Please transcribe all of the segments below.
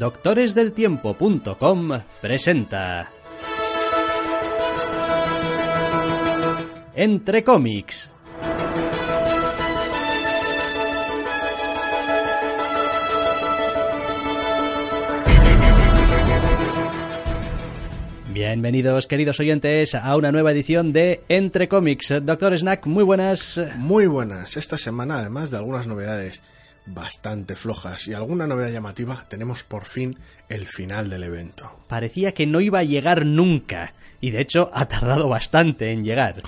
doctoresdeltiempo.com presenta Entre cómics. Bienvenidos, queridos oyentes, a una nueva edición de Entre cómics. Doctor Snack, muy buenas. Muy buenas. Esta semana, además de algunas novedades bastante flojas y alguna novedad llamativa, tenemos por fin el final del evento. Parecía que no iba a llegar nunca y de hecho ha tardado bastante en llegar.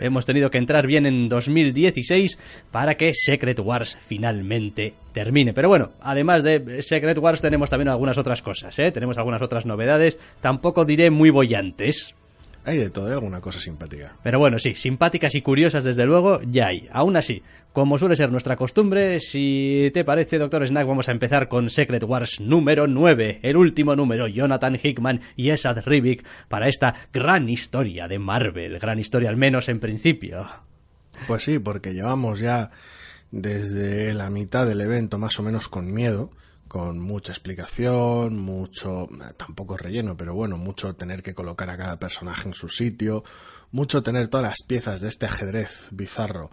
Hemos tenido que entrar bien en 2016 para que Secret Wars finalmente termine. Pero bueno, además de Secret Wars tenemos también algunas otras cosas, ¿eh? tenemos algunas otras novedades, tampoco diré muy bollantes, hay de todo, hay alguna cosa simpática. Pero bueno, sí, simpáticas y curiosas desde luego ya hay. Aún así, como suele ser nuestra costumbre, si te parece, Doctor Snack, vamos a empezar con Secret Wars número 9, el último número, Jonathan Hickman y Esad Ribic, para esta gran historia de Marvel, gran historia al menos en principio. Pues sí, porque llevamos ya desde la mitad del evento más o menos con miedo con mucha explicación, mucho, tampoco relleno, pero bueno, mucho tener que colocar a cada personaje en su sitio, mucho tener todas las piezas de este ajedrez bizarro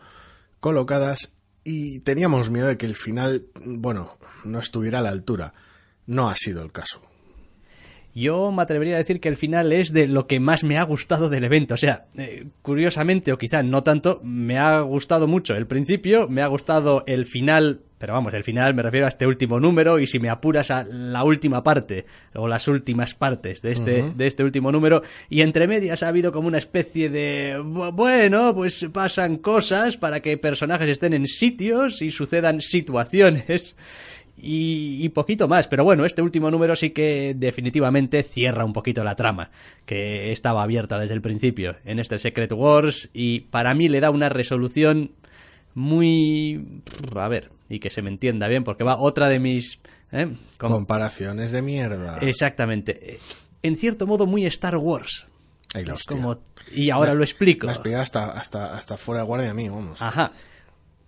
colocadas y teníamos miedo de que el final, bueno, no estuviera a la altura. No ha sido el caso. Yo me atrevería a decir que el final es de lo que más me ha gustado del evento. O sea, eh, curiosamente, o quizá no tanto, me ha gustado mucho el principio, me ha gustado el final pero vamos, al final me refiero a este último número y si me apuras a la última parte o las últimas partes de este, de este último número y entre medias ha habido como una especie de, bueno, pues pasan cosas para que personajes estén en sitios y sucedan situaciones. Y, y, poquito más. Pero bueno, este último número sí que definitivamente cierra un poquito la trama que estaba abierta desde el principio en este Secret Wars y para mí le da una resolución muy... A ver, y que se me entienda bien, porque va otra de mis... ¿eh? Comparaciones de mierda. Exactamente. Eh, en cierto modo muy Star Wars. Y ahora lo explico. Me hasta, hasta, hasta fuera de guardia a mí, vamos. Ajá.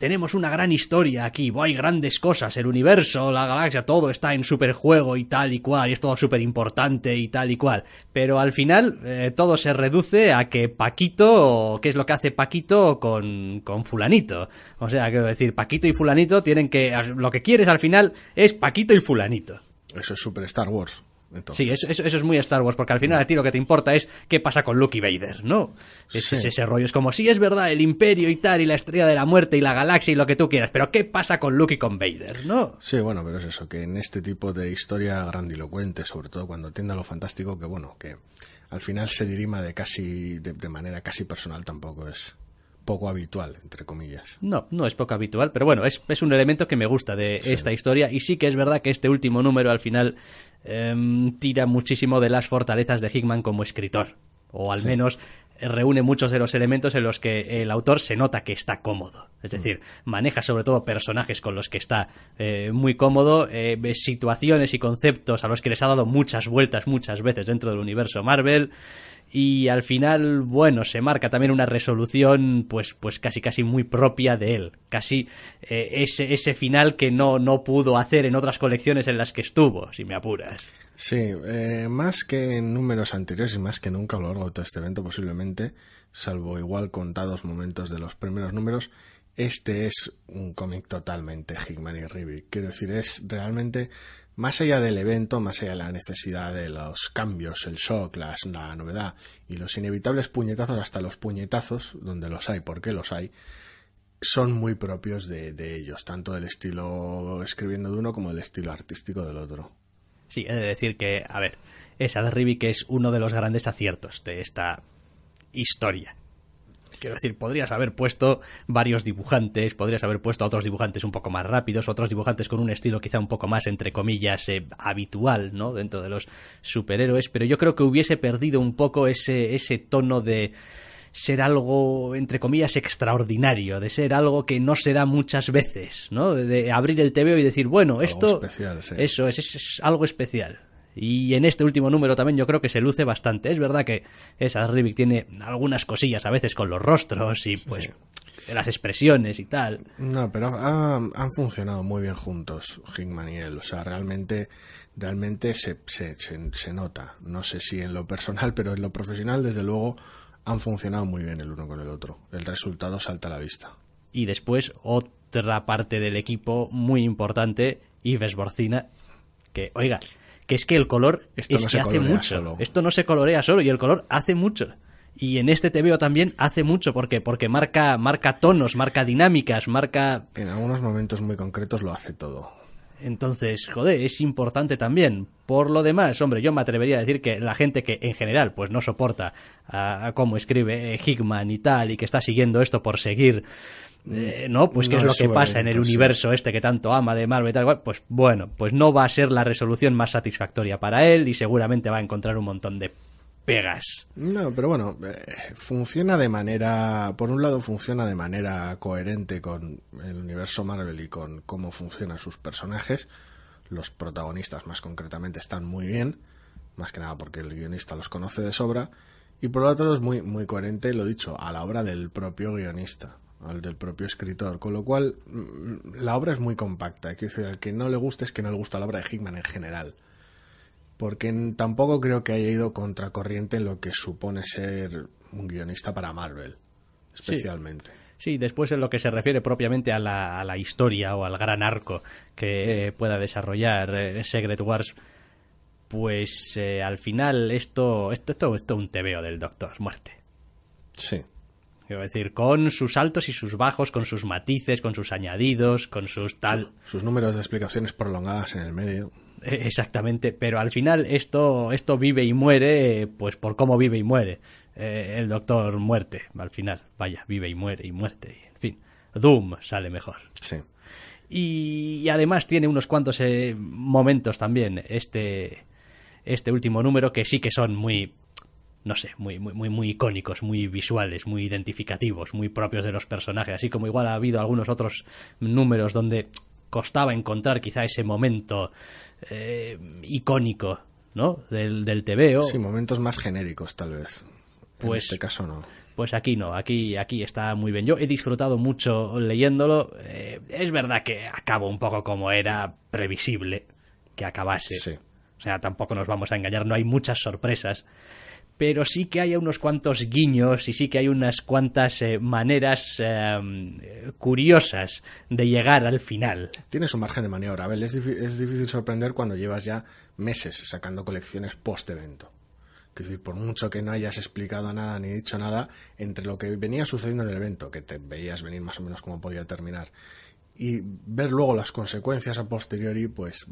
Tenemos una gran historia aquí, hay grandes cosas, el universo, la galaxia, todo está en superjuego y tal y cual, y es todo súper importante y tal y cual. Pero al final eh, todo se reduce a que Paquito, ¿qué es lo que hace Paquito con, con fulanito? O sea, quiero decir, Paquito y fulanito tienen que... Lo que quieres al final es Paquito y fulanito. Eso es super Star Wars. Sí, eso, es muy Star Wars, porque al final a ti lo que te importa es qué pasa con Luke y Vader, ¿no? ese, rollo es como, sí, es verdad, el imperio y tal, y la estrella de la muerte y la galaxia y lo que tú quieras, pero ¿qué pasa con Luke y con Vader, no? Sí, bueno, pero es eso, que en este tipo de historia grandilocuente, sobre todo cuando tienda lo fantástico, que bueno, que al final se dirima de casi, de, manera casi personal tampoco es, poco habitual, entre comillas. No, no es poco habitual, pero bueno, es, un elemento que me gusta de esta historia y sí que es verdad que este último número al final Em, tira muchísimo de las fortalezas de Hickman como escritor, o al menos eh, reúne muchos de los elementos en los que el autor se nota que está cómodo. Es mm. decir, maneja sobre todo personajes con los que está eh, muy cómodo, eh, situaciones y conceptos a los que les ha dado muchas vueltas muchas veces dentro del universo Marvel y al final, bueno, se marca también una resolución pues, pues casi casi muy propia de él, casi eh, ese, ese final que no, no pudo hacer en otras colecciones en las que estuvo, si me apuras. Sí, eh, más que en números anteriores y más que nunca a lo largo de todo este evento posiblemente, salvo igual contados momentos de los primeros números, este es un cómic totalmente Hickman y Ribby. Quiero decir, es realmente más allá del evento, más allá de la necesidad de los cambios, el shock, la, novedad y los inevitables puñetazos, hasta los puñetazos, donde los hay, porque los hay, son muy propios de, ellos, tanto del estilo escribiendo de uno como del estilo artístico del otro. Sí, he de decir que, a ver, esa Ad Ribic que es uno de los grandes aciertos de esta historia. Quiero decir, podrías haber puesto varios dibujantes, podrías haber puesto a otros dibujantes un poco más rápidos, otros dibujantes con un estilo quizá un poco más, entre comillas, eh, habitual, ¿no? Dentro de los superhéroes, pero yo creo que hubiese perdido un poco ese, ese tono de ser algo, entre comillas, extraordinario, de ser algo que no se da muchas veces, ¿no? De, abrir el TVO y decir, bueno, esto, eso es, algo especial. Y en este último número también yo creo que se luce bastante. Es verdad que esa Rivik tiene algunas cosillas a veces con los rostros y pues las expresiones y tal. No, pero han, funcionado muy bien juntos, Hickman y él. O sea, realmente, realmente se, se, se, se nota. No sé si en lo personal, pero en lo profesional, desde luego, han funcionado muy bien el uno con el otro. El resultado salta a la vista. Y después otra parte del equipo muy importante, Ives Borcina, que, oiga, es que el color Esto no hace mucho. Esto no se colorea solo y el color hace mucho. Y en este TVO también hace mucho, ¿por qué? Porque marca, marca tonos, marca dinámicas, marca... En algunos momentos muy concretos lo hace todo. Entonces, joder, es importante también. Por lo demás, hombre, yo me atrevería a decir que la gente que en general pues no soporta a, cómo escribe eh, Higman y tal y que está siguiendo esto por seguir eh, no, pues qué es lo que pasa en el universo este que tanto ama de Marvel y tal cual. Pues bueno, pues no va a ser la resolución más satisfactoria para él y seguramente va a encontrar un montón de pegas. No, pero bueno, eh, funciona de manera, por un lado funciona de manera coherente con el universo Marvel y con cómo funcionan sus personajes. Los protagonistas más concretamente están muy bien, más que nada porque el guionista los conoce de sobra. Y por otro es muy, muy coherente, lo dicho, a la obra del propio guionista al del propio escritor, con lo cual mm, la obra es muy compacta. Que al que no le guste es que no le gusta la obra de Hickman en general, porque tampoco creo que haya ido contracorriente en lo que supone ser un guionista para Marvel, especialmente. Sí. después en lo que se refiere propiamente a la, historia o al gran arco que eh, pueda desarrollar eh, Secret Wars, pues eh, al final esto, esto, esto, esto es un tebeo del Doctor Muerte. Sí decir, con sus altos y sus bajos, con sus matices, con sus añadidos, con sus tal. Sus, números de explicaciones prolongadas en el medio. E, exactamente, pero al final esto, esto vive y muere, eh, pues por cómo vive y muere. Eh, el doctor muerte, al final, vaya, vive y muere y muerte, en fin. Doom sale mejor. Sí. Y, además tiene unos cuantos eh, momentos también este, este último número que sí que son muy no sé, muy, muy, muy, muy icónicos, muy visuales, muy identificativos, muy propios de los personajes, así como igual ha habido algunos otros números donde costaba encontrar quizá ese momento eh, icónico, ¿no? Del, del TVO. Sí, momentos más genéricos, tal vez. Pues, en este caso no. Pues aquí no, aquí, aquí está muy bien. Yo he disfrutado mucho leyéndolo. Eh, es verdad que acabo un poco como era previsible que acabase. O sea, tampoco nos vamos a engañar, no hay muchas sorpresas pero sí que hay unos cuantos guiños y sí que hay unas cuantas eh, maneras em, curiosas de llegar al final. Tienes un margen de maniobra, A Es, es difícil sorprender cuando llevas ya meses sacando colecciones post-evento. Es decir, por mucho que no hayas explicado nada ni dicho nada, entre lo que venía sucediendo en el evento, que te veías venir más o menos como podía terminar, y ver luego las consecuencias a posteriori, pues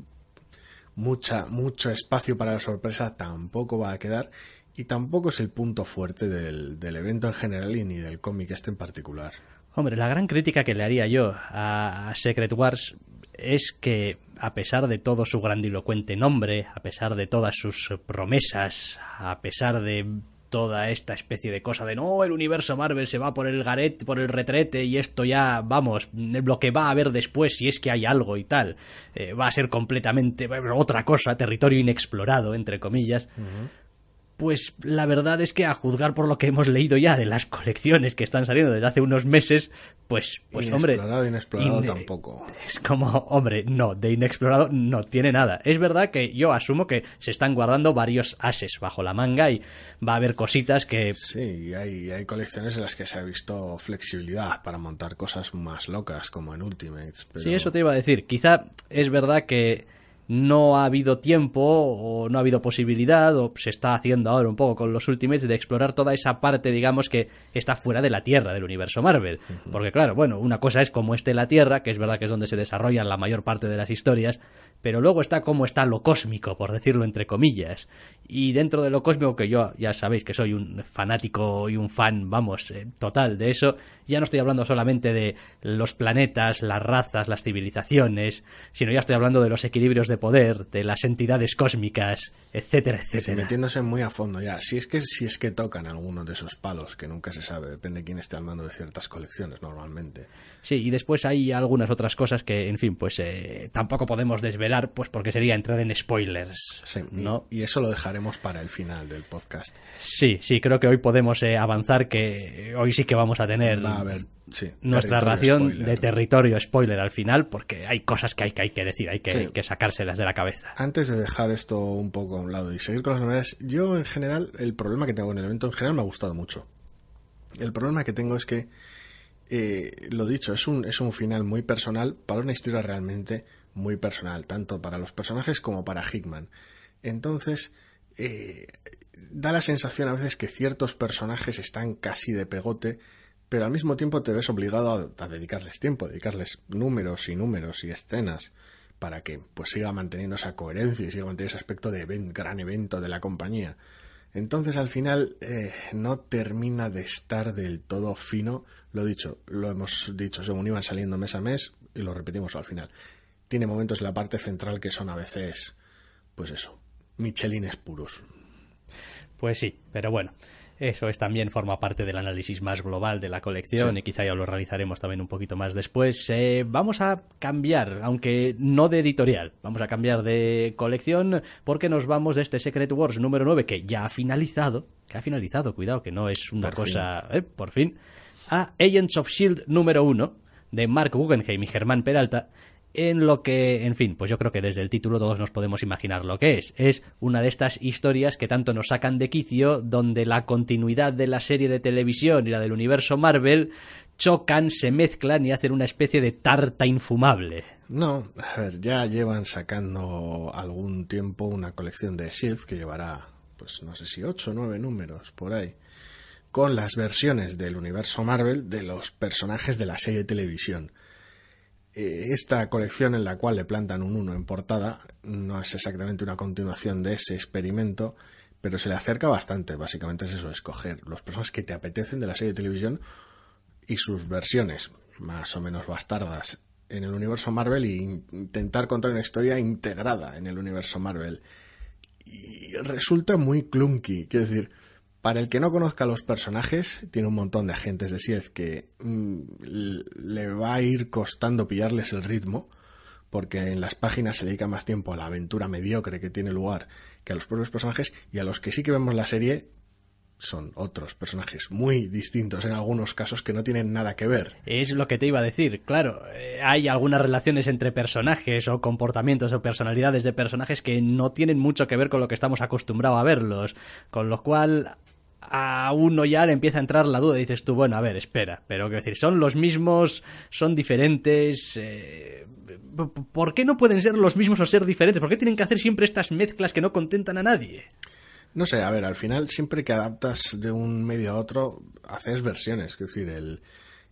mucha, mucho espacio para la sorpresa tampoco va a quedar y tampoco es el punto fuerte del, evento en general y ni del cómic este en particular. Hombre, la gran crítica que le haría yo a Secret Wars es que, a pesar de todo su grandilocuente nombre, a pesar de todas sus promesas, a pesar de toda esta especie de cosa de no, el universo Marvel se va por el garet, por el retrete y esto ya, vamos, lo que va a haber después, si es que hay algo y tal, eh, va a ser completamente otra cosa, territorio inexplorado, entre comillas pues la verdad es que a juzgar por lo que hemos leído ya de las colecciones que están saliendo desde hace unos meses, pues, pues hombre... Inexplorado, tampoco. Es como, hombre, no, de inexplorado no tiene nada. Es verdad que yo asumo que se están guardando varios ases bajo la manga y va a haber cositas que... Sí, hay, hay colecciones en las que se ha visto flexibilidad para montar cosas más locas, como en Ultimate Pero... Sí, eso te iba a decir. Quizá es verdad que no ha habido tiempo o no ha habido posibilidad o se está haciendo ahora un poco con los Ultimates de explorar toda esa parte, digamos, que está fuera de la Tierra del universo Marvel. Porque claro, bueno, una cosa es como esté la Tierra, que es verdad que es donde se desarrollan la mayor parte de las historias, pero luego está como está lo cósmico, por decirlo entre comillas. Y dentro de lo cósmico, que yo ya sabéis que soy un fanático y un fan, vamos, eh, total de eso, ya no estoy hablando solamente de los planetas, las razas, las civilizaciones, sino ya estoy hablando de los equilibrios de poder, de las entidades cósmicas, etcétera, etcétera. Sí, metiéndose muy a fondo ya, si es que, si es que tocan algunos de esos palos, que nunca se sabe, depende quién esté al de ciertas colecciones normalmente. Sí, y después hay algunas otras cosas que, en fin, pues eh, tampoco podemos desvelar pues porque sería entrar en spoilers. ¿no? Y eso lo dejaremos para el final del podcast. Sí, sí, creo que hoy podemos eh, avanzar que hoy sí que vamos a tener nuestra ración de territorio spoiler al final, porque hay cosas que hay que, hay que decir, hay que, sacárselas de la cabeza. Antes de dejar esto un poco a un lado y seguir con las novedades, yo en general, el problema que tengo en el evento en general me ha gustado mucho. El problema que tengo es que, eh, lo dicho, es un, es un final muy personal para una historia realmente muy personal, tanto para los personajes como para Hickman. Entonces, eh, da la sensación a veces que ciertos personajes están casi de pegote, pero al mismo tiempo te ves obligado a, dedicarles tiempo, a dedicarles números y números y escenas para que pues siga manteniendo esa coherencia y siga manteniendo ese aspecto de gran evento de la compañía. Entonces al final eh, no termina de estar del todo fino. Lo dicho, lo hemos dicho según iban saliendo mes a mes y lo repetimos al final tiene momentos en la parte central que son a veces, pues eso, michelines puros. Pues sí, pero bueno, eso es también forma parte del análisis más global de la colección y quizá ya lo realizaremos también un poquito más después. Eh, vamos a cambiar, aunque no de editorial, vamos a cambiar de colección porque nos vamos de este Secret Wars número 9 que ya ha finalizado, que ha finalizado, cuidado, que no es una cosa, eh, por fin, a Agents of Shield número 1 de Mark Guggenheim y Germán Peralta, en lo que, en fin, pues yo creo que desde el título todos nos podemos imaginar lo que es. Es una de estas historias que tanto nos sacan de quicio, donde la continuidad de la serie de televisión y la del universo Marvel chocan, se mezclan y hacen una especie de tarta infumable. No, a ver, ya llevan sacando algún tiempo una colección de S.H.I.E.L.D. que llevará, pues no sé si 8 o 9 números por ahí, con las versiones del universo Marvel de los personajes de la serie de televisión eh, esta colección en la cual le plantan un 1 en portada no es exactamente una continuación de ese experimento, pero se le acerca bastante. Básicamente es eso, escoger los personajes que te apetecen de la serie de televisión y sus versiones, más o menos bastardas, en el universo Marvel e intentar contar una historia integrada en el universo Marvel. Y resulta muy clunky, quiero decir, para el que no conozca los personajes, tiene un montón de agentes de Siez que mm, le va a ir costando pillarles el ritmo, porque en las páginas se dedica más tiempo a la aventura mediocre que tiene lugar que a los propios personajes, y a los que sí que vemos la serie son otros personajes muy distintos en algunos casos que no tienen nada que ver. Es lo que te iba a decir, claro, eh, hay algunas relaciones entre personajes o comportamientos o personalidades de personajes que no tienen mucho que ver con lo que estamos acostumbrados a verlos, con lo cual a uno ya le empieza a entrar la duda. Dices tú, bueno, a ver, espera, pero qué decir, son los mismos, son diferentes. Eh, ¿Por qué no pueden ser los mismos o ser diferentes? ¿Por qué tienen que hacer siempre estas mezclas que no contentan a nadie? No sé, a ver, al final siempre que adaptas de un medio a otro, haces versiones. Es decir, el,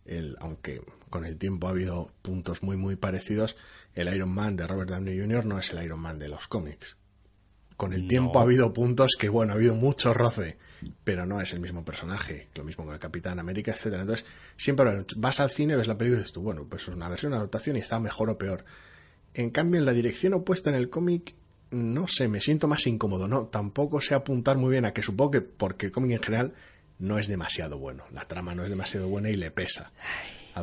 el, aunque con el tiempo ha habido puntos muy, muy parecidos, el Iron Man de Robert Downey Jr. no es el Iron Man de los cómics. Con el tiempo ha habido puntos que, bueno, ha habido mucho roce pero no es el mismo personaje, lo mismo con el Capitán América, etcétera. Entonces, siempre vas al cine, ves la película y dices tú, bueno, pues es una versión, una adaptación y está mejor o peor. En cambio, en la dirección opuesta en el cómic, no sé, me siento más incómodo, ¿no? Tampoco sé apuntar muy bien a que supongo que, porque el cómic en general no es demasiado bueno, la trama no es demasiado buena y le pesa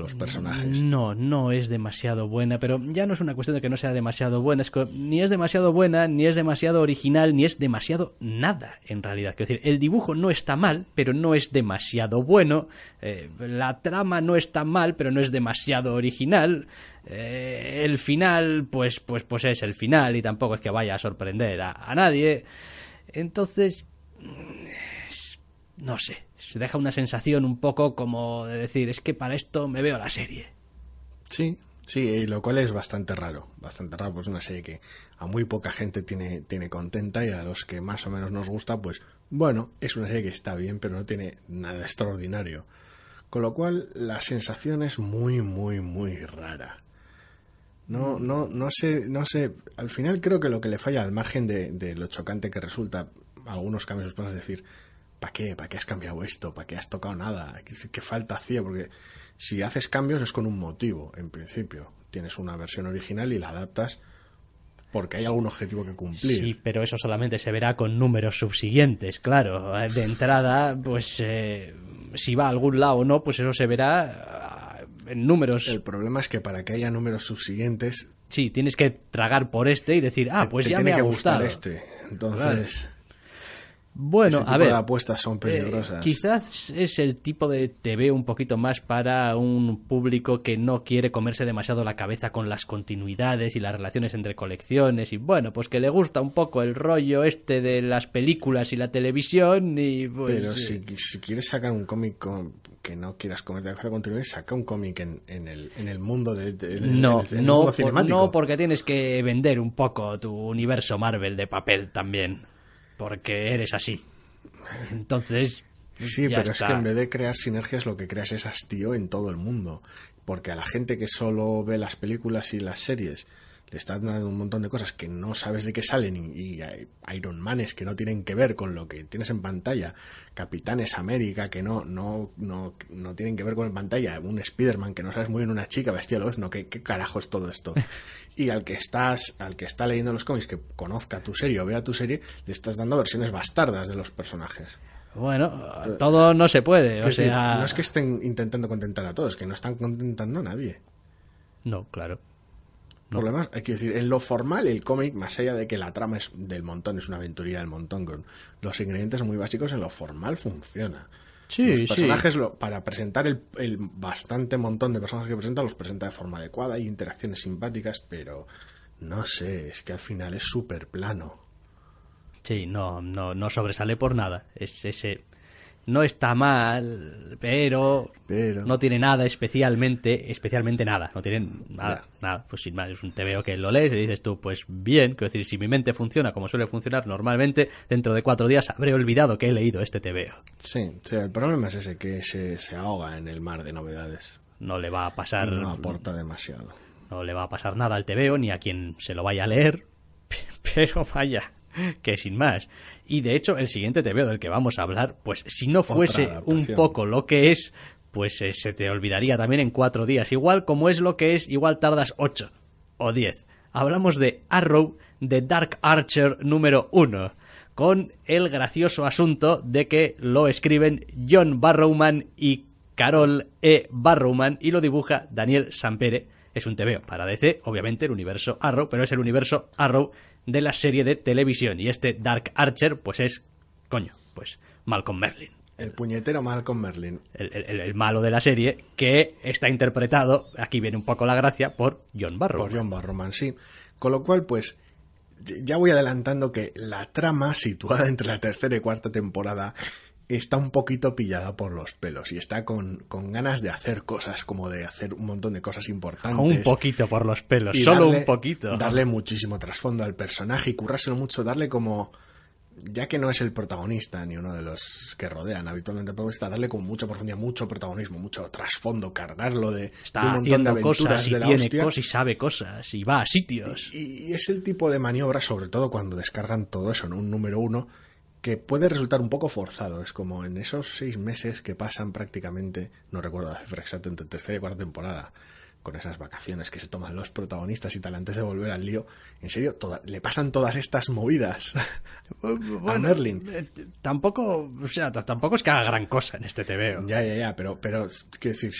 los personajes. No, no es demasiado buena, pero ya no es una cuestión de que no sea demasiado buena, ni es demasiado buena, ni es demasiado original, ni es demasiado nada en realidad. quiero decir, el dibujo no está mal, pero no es demasiado bueno, eh, la trama no está mal, pero no es demasiado original, eh, el final, pues, pues, pues es el final y tampoco es que vaya a sorprender a nadie. Entonces, no sé, ...se deja una sensación un poco como de decir, es que para esto me veo la serie. Sí, sí, lo cual es bastante raro, bastante raro, pues una serie que a muy poca gente tiene, tiene contenta y a los que más o menos nos gusta, pues bueno, es una serie que está bien, pero no tiene nada extraordinario. Con lo cual, la sensación es muy, muy, muy rara. No, no, no sé, no sé. Al final creo que lo que le falla, al margen de, lo chocante que resulta, algunos cambios, puedes decir, ¿para qué? ¿Para qué has cambiado esto? ¿Para qué has tocado nada? ¿Qué, falta hacía? Porque si haces cambios es con un motivo, en principio. Tienes una versión original y la adaptas porque hay algún objetivo que cumplir. Sí, pero eso solamente se verá con números subsiguientes, claro. De entrada, pues eh, si va a algún lado o no, pues eso se verá ah, en números. El problema es que para que haya números subsiguientes... Sí, tienes que tragar por este y decir, ah, pues ya me ha gustado. este. Entonces... Bueno, a ver. apuestas son eh, peligrosas. quizás es el tipo de TV un poquito más para un público que no quiere comerse demasiado la cabeza con las continuidades y las relaciones entre colecciones. Y bueno, pues que le gusta un poco el rollo este de las películas y la televisión. Pues, Pero eh. si, quieres sacar un cómic que no quieras comer de cabeza continuidad, saca un cómic en, el, mundo de, no, no, porque tienes que vender un poco tu universo Marvel de papel también porque eres así. Entonces. Sí, pero es que en vez de crear sinergias, lo que creas es hastío en todo el mundo. Porque a la gente que solo ve las películas y las series le estás dando un montón de cosas que no sabes de qué salen y, y Iron Manes que no tienen que ver con lo que tienes en pantalla, Capitanes América que no, no, no, no tienen que ver con el pantalla, un Spider-Man que no sabes muy bien una chica vestida no ¿qué, carajo es todo esto. Y al que estás, al que está leyendo los cómics que conozca tu serie o vea tu serie, le estás dando versiones bastardas de los personajes. Bueno, todo no se puede. O sea... no es que estén intentando contentar a todos, que no están contentando a nadie. No, claro. ¿no? lo hay que decir, en lo formal, el cómic, más allá de que la trama es del montón, es una aventuría del montón, con los ingredientes muy básicos, en lo formal funciona. Sí, los personajes, para presentar el, bastante montón de personas que presenta, los presenta de forma adecuada, hay interacciones simpáticas, pero no sé, es que al final es súper plano. Sí, no, no, no sobresale por nada. Es ese no está mal, pero, no tiene nada especialmente, especialmente nada, no tiene nada, nada, pues sin más, es un TVO que lo lees y dices tú, pues bien, quiero decir, si mi mente funciona como suele funcionar normalmente, dentro de cuatro días habré olvidado que he leído este TVO. Sí, el problema es ese, que se, ahoga en el mar de novedades. No le va a pasar... No aporta demasiado. No le va a pasar nada al TVO ni a quien se lo vaya a leer, pero vaya, que sin más. Y de hecho, el siguiente veo del que vamos a hablar, pues si no fuese un poco lo que es, pues eh, se te olvidaría también en cuatro días. Igual como es lo que es, igual tardas ocho o diez. Hablamos de Arrow, de Dark Archer número uno, con el gracioso asunto de que lo escriben John Barrowman y Carol E. Barrowman y lo dibuja Daniel Sampere. Es un tebeo para DC, obviamente el universo Arrow, pero es el universo Arrow de la serie de televisión. Y este Dark Archer, pues es, coño, pues Malcolm Merlin. El puñetero Malcolm Merlin. El, el, malo de la serie, que está interpretado, aquí viene un poco la gracia, por John Barrowman. Por John Barrowman, sí. Con lo cual, pues, ya voy adelantando que la trama situada entre la tercera y cuarta temporada está un poquito pillada por los pelos y está con, ganas de hacer cosas, como de hacer un montón de cosas importantes. Un poquito por los pelos, solo un poquito. Darle muchísimo trasfondo al personaje y currárselo mucho, darle como. Ya que no es el protagonista ni uno de los que rodean habitualmente al protagonista, darle con mucha profundidad, mucho protagonismo, mucho trasfondo, cargarlo de, está un montón de aventuras cosas, y tiene cosas y sabe cosas y va a sitios. y es el tipo de maniobra, sobre todo cuando descargan todo eso en un número uno, que puede resultar un poco forzado. Es como en esos seis meses que pasan prácticamente, no recuerdo la entre tercera y cuarta temporada, con esas vacaciones que se toman los protagonistas y tal antes de volver al lío, en serio, le pasan todas estas movidas a Merlin. Eh, tampoco, o sea, tampoco es que haga gran cosa en este TV. Ya, ya, ya, pero, pero quiero decir,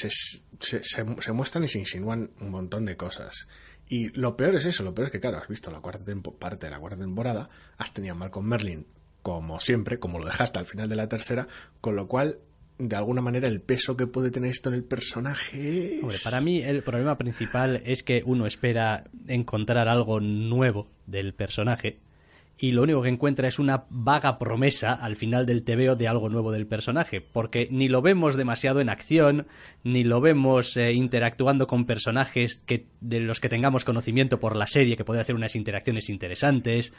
se, muestran y se insinúan un montón de cosas. Y lo peor es eso, lo peor es que, claro, has visto la cuarta parte de la cuarta temporada, has tenido mal con Merlin como siempre, como lo dejaste al final de la tercera, con lo cual de alguna manera el peso que puede tener esto en el personaje. Es... para mí el problema principal es que uno espera encontrar algo nuevo del personaje y lo único que encuentra es una vaga promesa al final del tebeo de algo nuevo del personaje, porque ni lo vemos demasiado en acción, ni lo vemos eh, interactuando con personajes que, de los que tengamos conocimiento por la serie, que puede hacer unas interacciones interesantes,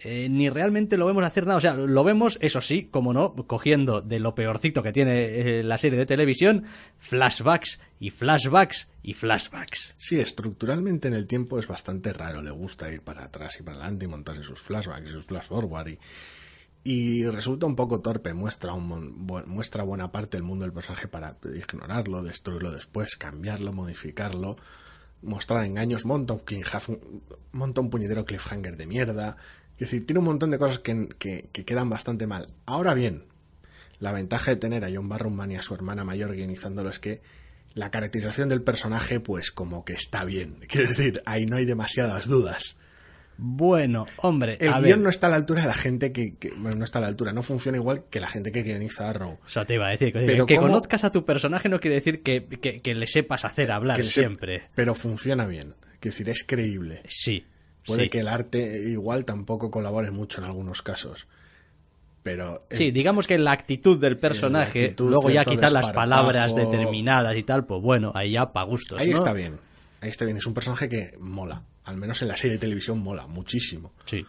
eh, ni realmente lo vemos hacer nada. O sea, lo vemos, eso sí, como no, cogiendo de lo peorcito que tiene eh, la serie de televisión, flashbacks y flashbacks y flashbacks. Sí, estructuralmente en el tiempo es bastante raro. Le gusta ir para atrás y para adelante y montarse sus flashbacks y sus flash forward y resulta un poco torpe, muestra, muestra buena parte del mundo del personaje para ignorarlo, destruirlo después, cambiarlo, modificarlo, mostrar engaños, monta monta un puñetero cliffhanger de mierda, es decir, tiene un montón de cosas que, quedan bastante mal. Ahora bien, la ventaja de tener a John Barrowman y a su hermana mayor guionizándolo es que la caracterización del personaje, pues como que está bien. Quiero decir, ahí no hay demasiadas dudas. Bueno, hombre. El guion no está a la altura de la gente que, Bueno, no está a la altura, no funciona igual que la gente que guioniza a Arrow. O sea, te iba a decir. Pero que, conozcas a tu personaje no quiere decir que, le sepas hacer hablar siempre. pero funciona bien. Quiero decir, es creíble. Sí. Puede que el arte igual tampoco colabore mucho en algunos casos. Pero eh, sí, digamos que la actitud del eh, personaje, luego ya quizás las palabras determinadas y tal, pues bueno, ahí ya para gusto Ahí está bien, ahí está bien. Es un personaje que mola, al menos en la serie de televisión mola muchísimo. Sí.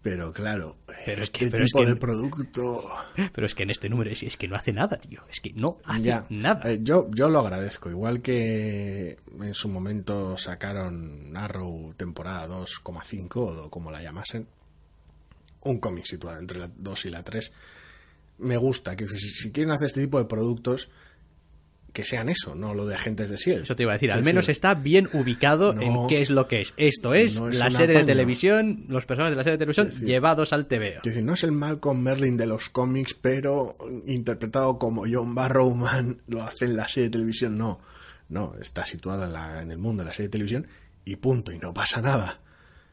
Pero claro, este es que, tipo de producto. Pero es que en este número es, es, que no hace nada, tío. Es que no hace nada. Eh, yo, yo lo agradezco. Igual que en su momento sacaron Arrow temporada 2,5 o como la llamasen. Un cómic situado entre la 2 y la 3. Me gusta que si, si quieren hacer este tipo de productos, que sean eso, no lo de agentes de cielo Eso te iba a decir, al menos está bien ubicado en qué es lo que es. Esto es, la serie de televisión, los personajes de la serie de televisión llevados al TV. no es el Malcolm Merlin de los cómics, pero interpretado como John Barrowman lo hace en la serie de televisión, no. No, está situado en, el mundo de la serie de televisión y punto, y no pasa nada.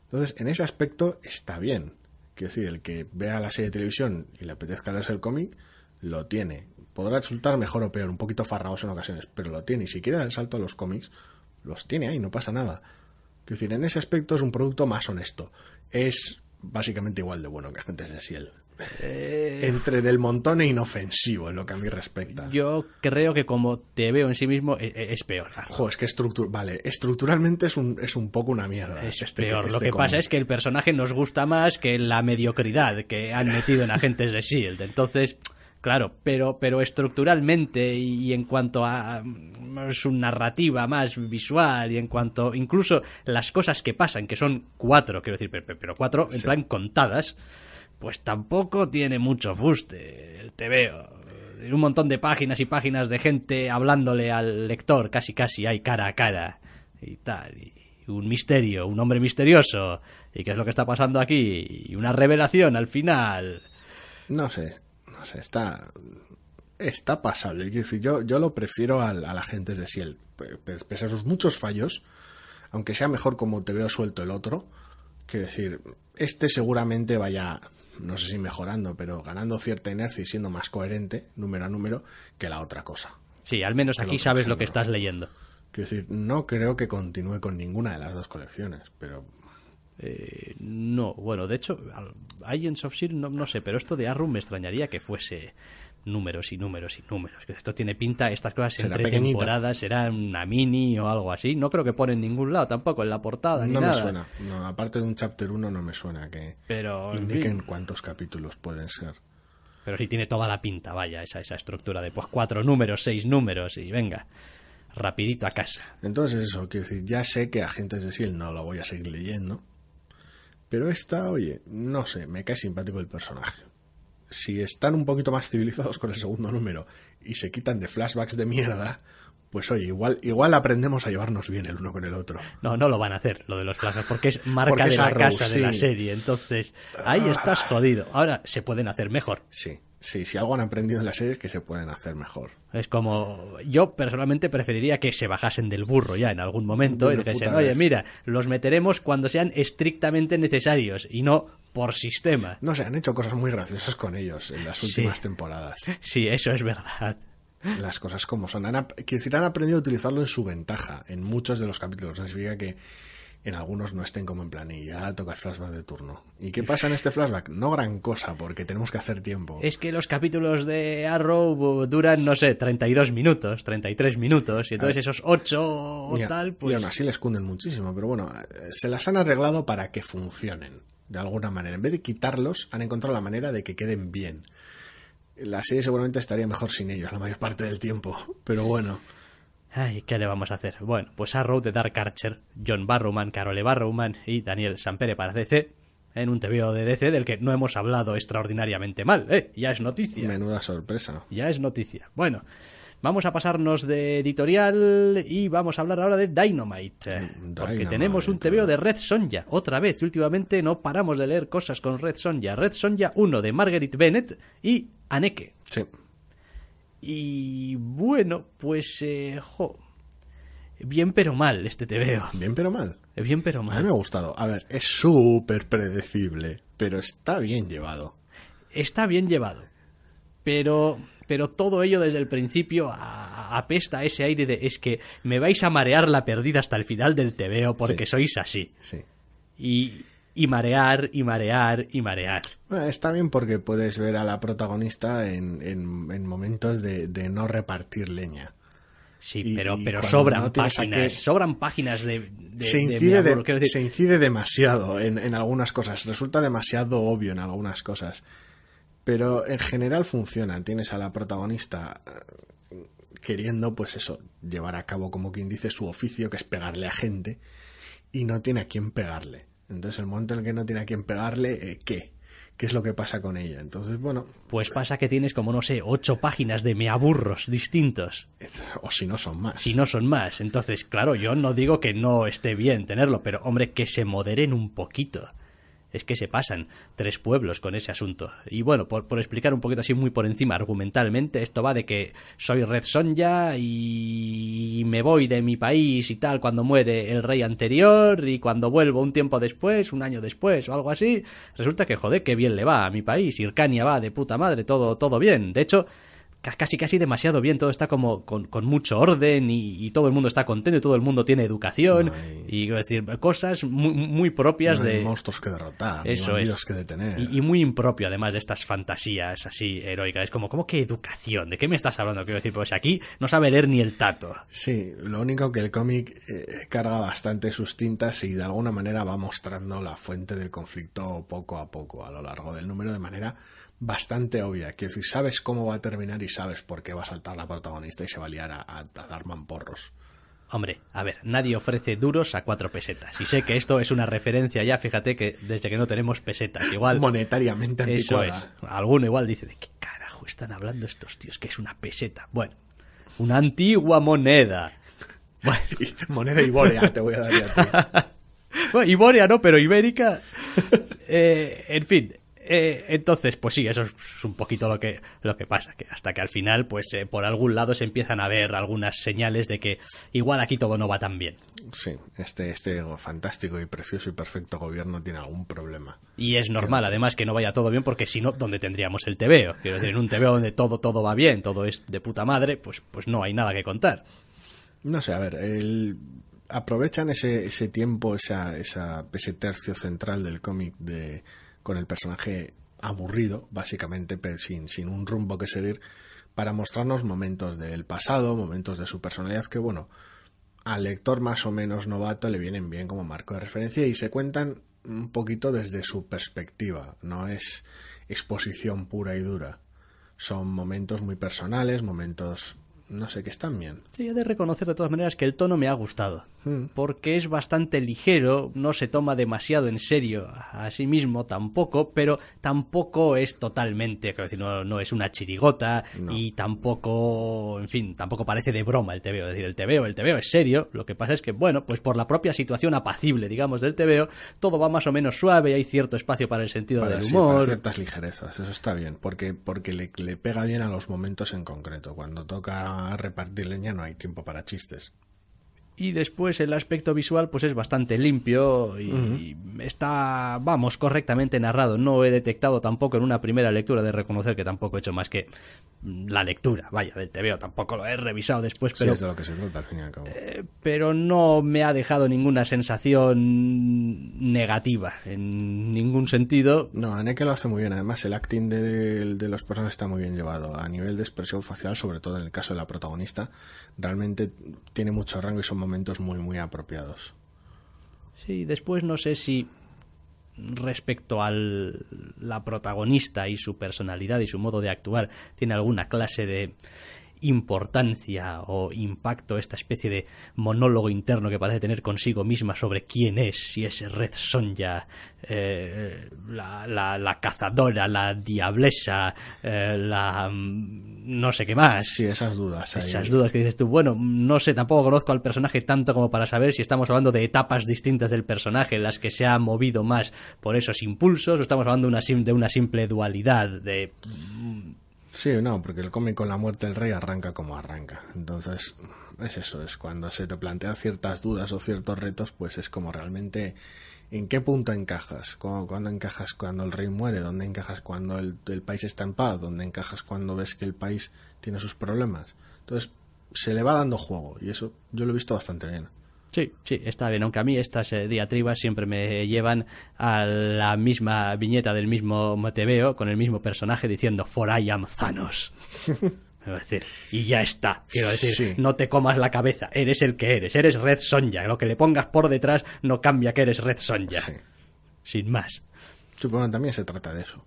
Entonces, en ese aspecto está bien. Quiero decir, el que vea la serie de televisión y le apetezca leer el cómic, lo tiene. Podrá resultar mejor o peor, un poquito farragoso en ocasiones, pero lo tiene. Y si quiere dar el salto a los cómics, los tiene ahí, no pasa nada. Quiero decir, en ese aspecto es un producto más honesto. Es básicamente igual de bueno que Agentes de Siel. Eh, Entre del montón e inofensivo, en lo que a mí respecta. Yo creo que como te veo en sí mismo, e, e, es, peor. Jo, es que vale, estructuralmente es un, es un poco una mierda. Es este peor. lo este que pasa es que el personaje nos gusta más que la mediocridad que han metido en Agentes de Shield. Entonces, Claro, pero, pero estructuralmente y, en cuanto a mm, su narrativa más visual y en cuanto incluso las cosas que pasan, que son cuatro, quiero decir, pero cuatro en plan contadas, pues tampoco tiene mucho fuste el veo eh, Un montón de páginas y páginas de gente hablándole al lector, casi casi hay cara a cara y tal. un misterio, un hombre misterioso. ¿Y qué es lo que está pasando aquí? Y una revelación al final. No sé. Está, está pasable. Yo, yo lo prefiero al, la Agentes de Ciel. Pese a sus muchos fallos, aunque sea mejor como te veo suelto el otro, quiero decir, este seguramente vaya, no sé si mejorando, pero ganando cierta inercia y siendo más coherente, número a número, que la otra cosa. Sí, al menos aquí sabes lo que estás leyendo. Quiero decir, no creo que continúe con ninguna de las dos colecciones, pero eh, no, bueno, de hecho, Agents of Shield no, sé, pero esto de ARRUM me extrañaría que fuese números y números y números. Esto tiene pinta, estas cosas entre temporadas será una mini o algo así. No creo que pone en ningún lado tampoco, en la portada. no me suena, no, aparte de un chapter 1 no me suena que pero, indiquen cuántos capítulos pueden ser. Pero sí tiene toda la pinta, vaya, esa, esa estructura de pues cuatro números, seis números y venga rapidito a casa. Entonces eso, quiero decir, ya sé que Agentes de S.H.I.E.L.D. no lo voy a seguir leyendo, pero esta, oye, no sé, me cae simpático el personaje. Si están un poquito más civilizados con el segundo número y se quitan de flashbacks de mierda, pues oye, igual, igual aprendemos a llevarnos bien el uno con el otro. No, no lo van a hacer, lo de los flashbacks, porque es marca de la casa de la serie. Entonces, ahí estás ah. jodido. Ahora se pueden hacer mejor. Sí. Sí, si algo han aprendido en serie es que se pueden hacer mejor. Es como, yo personalmente preferiría que se bajasen del burro ya en algún momento y se oye, mira, los meteremos cuando sean estrictamente necesarios y no por sistema. No se han hecho cosas muy graciosas con ellos en las últimas temporadas. Sí, eso es verdad. Las cosas como son. Han, quiero decir, han aprendido a utilizarlo en su ventaja en muchos de los capítulos. significa que en algunos no estén como en plan y ya toca el flashback de turno. ¿Y qué pasa en este flashback? No gran cosa, porque tenemos que hacer tiempo. Es que los capítulos de Arrow duran, no sé, 32 minutos, 33 minutos, y entonces ah. esos 8 o tal, pues... Y aún pues así les cunden muchísimo, pero bueno, eh, se las han arreglado para que funcionen, de alguna manera. En vez de quitarlos, han encontrado la manera de que queden bien. La serie seguramente estaría mejor sin ellos la mayor parte del tiempo, pero bueno... Ay, ¿qué le vamos a hacer? Bueno, pues Arrow de Dark Archer, John Barrowman, Carole Barrowman y Daniel Sampere para DC, en un TVO de DC del que no hemos hablado extraordinariamente mal, ¿eh? Ya es noticia. Menuda sorpresa. Ya es noticia. Bueno, vamos a pasarnos de editorial y vamos a hablar ahora de Dynamite. Eh, porque tenemos un TVO de Red Sonja, otra vez, últimamente no paramos de leer cosas con Red Sonja. Red Sonja 1 de Margaret Bennett y Aneke. Sí. Y bueno, pues... Eh, jo, bien pero mal este te veo. Bien pero mal. Bien pero mal. A me ha gustado. A ver, es súper predecible, pero está bien llevado. Está bien llevado. Pero pero todo ello desde el principio apesta ese aire de es que me vais a marear la perdida hasta el final del veo porque sois así. Sí. Y, y marear y marear y marear. Está bien porque puedes ver a la protagonista en, momentos de, no repartir leña. Sí, pero, pero sobran páginas, sobran páginas de... se, incide se incide demasiado en, en algunas cosas, resulta demasiado obvio en algunas cosas. Pero en general funciona. tienes a la protagonista eh, queriendo, pues eso, llevar a cabo como quien dice su oficio, que es pegarle a gente, y no tiene a quién pegarle. Entonces, el momento en el que no tiene a quien pegarle, eh, ¿qué? ¿Qué es lo que pasa con ella? Entonces, bueno. Pues eh, pasa que tienes como, no sé, ocho páginas de me aburros distintos. O si no son más. Si no son más. Entonces, claro, yo no digo que no esté bien tenerlo, pero hombre, que se moderen un poquito es que se pasan tres pueblos con ese asunto. Y bueno, por, por explicar un poquito así muy por encima argumentalmente, esto va de que soy Red Sonja y me voy de mi país y tal cuando muere el rey anterior y cuando vuelvo un tiempo después, un año después o algo así, resulta que joder, qué bien le va a mi país, Hircania va de puta madre, todo, todo bien. De hecho, casi casi demasiado bien, todo está como con, mucho orden y, todo el mundo está contento y todo el mundo tiene educación y decir, cosas muy, muy propias de... Monstruos que derrotar, Eso que detener. Y, muy impropio además de estas fantasías así heroicas, es como, ¿cómo que educación? ¿De qué me estás hablando? Quiero decir, pues aquí no sabe leer ni el tato. Sí, lo único que el cómic eh, carga bastante sus tintas y de alguna manera va mostrando la fuente del conflicto poco a poco a lo largo del número de manera bastante obvia, que si sabes cómo va a terminar y sabes por qué va a saltar la protagonista y se va a liar a, Darman Porros Hombre, a ver, nadie ofrece duros a cuatro pesetas. Y sé que esto es una referencia ya, fíjate que desde que no tenemos pesetas, igual. Monetariamente Eso es. Alguno igual dice, ¿de qué carajo están hablando estos tíos? Que es una peseta. Bueno, una antigua moneda. Bueno. moneda ibórea te voy a dar ya no, pero ibérica. Eh, en fin, eh, entonces, pues sí, eso es un poquito lo que, lo que pasa, que hasta que al final, pues eh, por algún lado se empiezan a ver algunas señales de que igual aquí todo no va tan bien. Sí, este, este fantástico y precioso y perfecto gobierno tiene algún problema. Y es normal, además, que no vaya todo bien, porque si no, ¿dónde tendríamos el TVO? Quiero en un TVO donde todo, todo va bien, todo es de puta madre, pues, pues no hay nada que contar. No sé, a ver, el... aprovechan ese, ese tiempo, esa, esa, ese tercio central del cómic de con el personaje aburrido, básicamente, pero sin, sin un rumbo que seguir, para mostrarnos momentos del pasado, momentos de su personalidad que, bueno, al lector más o menos novato le vienen bien como marco de referencia y se cuentan un poquito desde su perspectiva, no es exposición pura y dura. Son momentos muy personales, momentos no sé, qué están bien. Sí, he de reconocer de todas maneras que el tono me ha gustado, hmm. porque es bastante ligero, no se toma demasiado en serio a sí mismo tampoco, pero tampoco es totalmente, decir, no, es una chirigota y tampoco, en fin, tampoco parece de broma el TVO, es decir, el TVO, el es serio, lo que pasa es que, bueno, pues por la propia situación apacible, digamos, del TVO, todo va más o menos suave, hay cierto espacio para el sentido del humor. para ciertas ligerezas, eso está bien, porque, porque le pega bien a los momentos en concreto, cuando toca a repartir leña no hay tiempo para chistes y después el aspecto visual pues es bastante limpio y, está, vamos, correctamente narrado. No he detectado tampoco en una primera lectura de reconocer que tampoco he hecho más que la lectura, vaya, te veo, tampoco lo he revisado después, pero... lo pero no me ha dejado ninguna sensación negativa, en ningún sentido. No, que lo hace muy bien, además el acting de, de los personajes está muy bien llevado, a nivel de expresión facial, sobre todo en el caso de la protagonista, realmente tiene mucho rango y son momentos muy, muy apropiados. Sí, después no sé si respecto a la protagonista y su personalidad y su modo de actuar tiene alguna clase de importancia o impacto esta especie de monólogo interno que parece tener consigo misma sobre quién es, si es Red Sonja, eh, la, la, cazadora, la diablesa, eh, la mm, no sé qué más. Sí, esas dudas. Esas dudas que dices tú, bueno, no sé, tampoco conozco al personaje tanto como para saber si estamos hablando de etapas distintas del personaje, en las que se ha movido más por esos impulsos, o estamos hablando de una simple dualidad, de mm, Sí, no, porque el cómic con la muerte del rey arranca como arranca. Entonces, es eso, es cuando se te plantean ciertas dudas o ciertos retos, pues es como realmente en qué punto encajas, cuando cuándo encajas cuando el rey muere, dónde encajas cuando el, el, país está en paz, dónde encajas cuando ves que el país tiene sus problemas. Entonces, se le va dando juego y eso yo lo he visto bastante bien. Sí, sí, está bien, aunque a mí estas eh, diatribas siempre me llevan a la misma viñeta del mismo Mateveo con el mismo personaje diciendo For I am Thanos. y ya está. Quiero decir, no te comas la cabeza, eres el que eres, eres Red Sonja. Lo que le pongas por detrás no cambia que eres Red Sonja. Sin más. Supongo que también se trata de eso.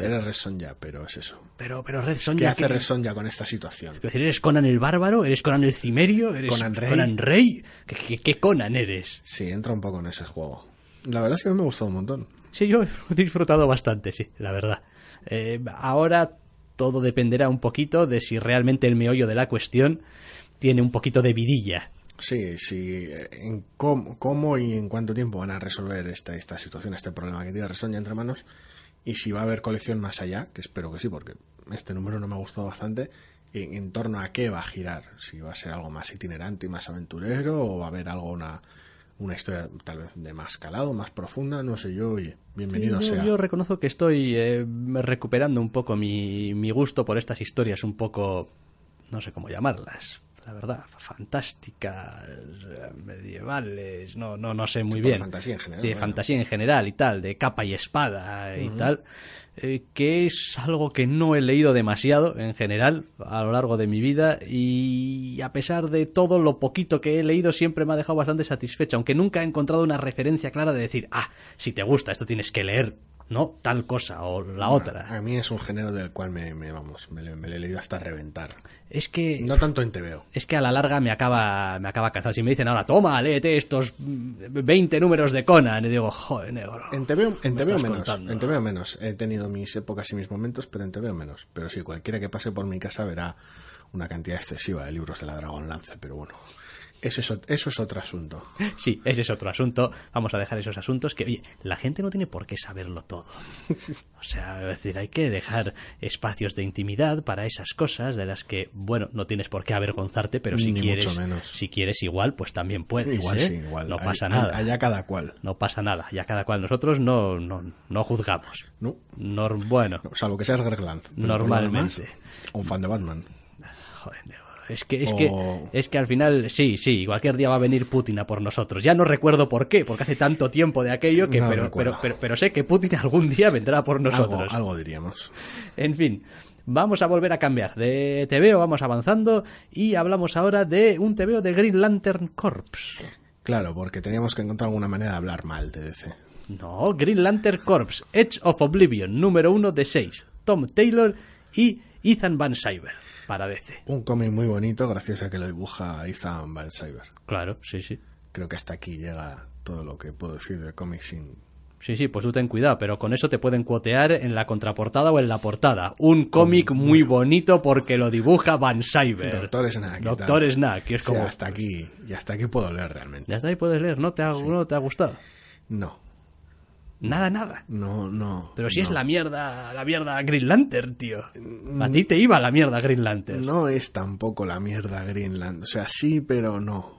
Eres pero es eso. Pero, pero ¿Qué hace Resonja con esta situación? eres Conan el bárbaro, eres Conan el cimerio, eres Conan Rey. ¿Qué, Conan eres? Sí, entra un poco en ese juego. La verdad es que me ha gustado un montón. Sí, yo he disfrutado bastante, sí, la verdad. Eh, ahora todo dependerá un poquito de si realmente el meollo de la cuestión tiene un poquito de vidilla. Sí, sí. Eh, cómo, y en cuánto tiempo van a resolver esta, esta situación, este problema que tiene ya entre manos? y si va a haber colección más allá, que espero que sí, porque este número no me ha gustado bastante, en, torno a qué va a girar, si va a ser algo más itinerante y más aventurero, o va a haber algo, una, historia tal vez de más calado, más profunda, no sé yo, y bienvenido yo, sea. Yo reconozco que estoy eh, recuperando un poco mi, mi gusto por estas historias un poco, no sé cómo llamarlas, la verdad, fantásticas, eh, medievales, no, no, no sé muy bien. De fantasía en general. De fantasía en general y tal, de capa y espada y tal, eh, que es algo que no he leído demasiado en general a lo largo de mi vida y a pesar de todo lo poquito que he leído siempre me ha dejado bastante satisfecha, aunque nunca he encontrado una referencia clara de decir, ah, si te gusta, esto tienes que leer no tal cosa o la otra. A mí es un género del cual me, vamos, me, le he leído hasta reventar. Es que no tanto en TVO. Es que a la larga me acaba me acaba cansado. Si me dicen ahora toma, léete estos 20 números de Conan y digo, joder, negro. En TVO, en menos, en menos. He tenido mis épocas y mis momentos, pero en TVO menos. Pero sí, cualquiera que pase por mi casa verá una cantidad excesiva de libros de la Dragon Lance, pero bueno eso es otro asunto. Sí, ese es otro asunto. Vamos a dejar esos asuntos que, oye, la gente no tiene por qué saberlo todo. O sea, decir, hay que dejar espacios de intimidad para esas cosas de las que, bueno, no tienes por qué avergonzarte, pero si quieres, si quieres igual, pues también puedes. Igual ¿eh? igual. No pasa nada. Allá cada cual. No pasa nada. Allá cada cual. Nosotros no, no, juzgamos. No. bueno. Salvo que seas Greg Normalmente. un fan de Batman. Joder, es que, es, que, es que al final, sí, sí, cualquier día va a venir Putin a por nosotros. Ya no recuerdo por qué, porque hace tanto tiempo de aquello que, pero, sé que Putin algún día vendrá por nosotros. Algo, diríamos. En fin. Vamos a volver a cambiar de TVO, vamos avanzando y hablamos ahora de un TVO de Green Lantern Corps. Claro, porque teníamos que encontrar alguna manera de hablar mal te DC. No, Green Lantern Corps, Edge of Oblivion, número uno de seis Tom Taylor y Ethan Van Syver para DC. Un cómic muy bonito gracias a que lo dibuja Ethan Van Cyber. Claro, sí, sí. Creo que hasta aquí llega todo lo que puedo decir del cómic sin... Sí, sí, pues tú ten cuidado, pero con eso te pueden cuotear en la contraportada o en la portada. Un cómic muy bonito porque lo dibuja Van Cyber. Doctor Snack. Doctor Snack, es como... hasta aquí, y hasta aquí puedo leer realmente. Ya hasta ahí puedes leer, ¿no? ¿Te ¿no? ¿Te ha gustado? No, Nada, nada. No, no. Pero si es la mierda, la mierda Green Lantern, tío. A ti te iba la mierda Green Lantern. No es tampoco la mierda Green Lantern. O sea, sí, pero no.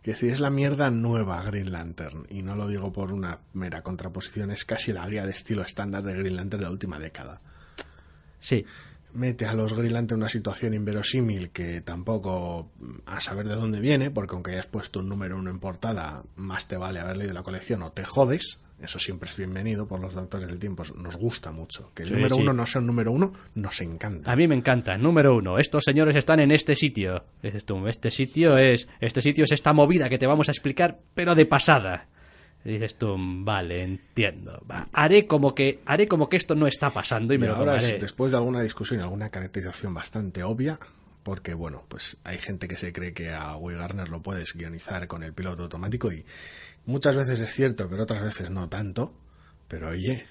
Que si es la mierda nueva Green Lantern, y no lo digo por una mera contraposición, es casi la guía de estilo estándar de Green Lantern de la última década. Sí. Mete a los Green Lantern en una situación inverosímil que tampoco mm, a saber de dónde viene, porque aunque hayas puesto un número uno en portada, más te vale haber leído la colección o te jodes. Eso siempre es bienvenido por los Doctores del Tiempo. Nos gusta mucho. Que el número uno no sea el número uno, nos encanta. A mí me encanta. Número uno. Estos señores están en este sitio. Este sitio es, este sitio es esta movida que te vamos a explicar, pero de pasada. dices tú, vale, entiendo. haré como que haré como que esto no está pasando y me lo tomaré. después de alguna discusión y alguna caracterización bastante obvia, porque bueno, pues hay gente que se cree que a Will Garner lo puedes guionizar con el piloto automático y muchas veces es cierto, pero otras veces no tanto. Pero oye,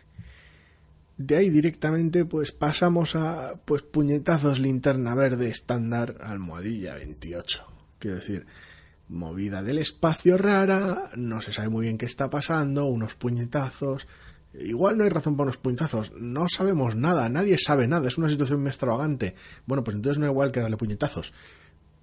de ahí directamente pues pasamos a pues puñetazos linterna verde estándar almohadilla 28. Quiero decir, movida del espacio rara, no se sabe muy bien qué está pasando, unos puñetazos, Igual no hay razón para unos puñetazos. No sabemos nada, nadie sabe nada. Es una situación extravagante. Bueno, pues entonces no es igual que darle puñetazos.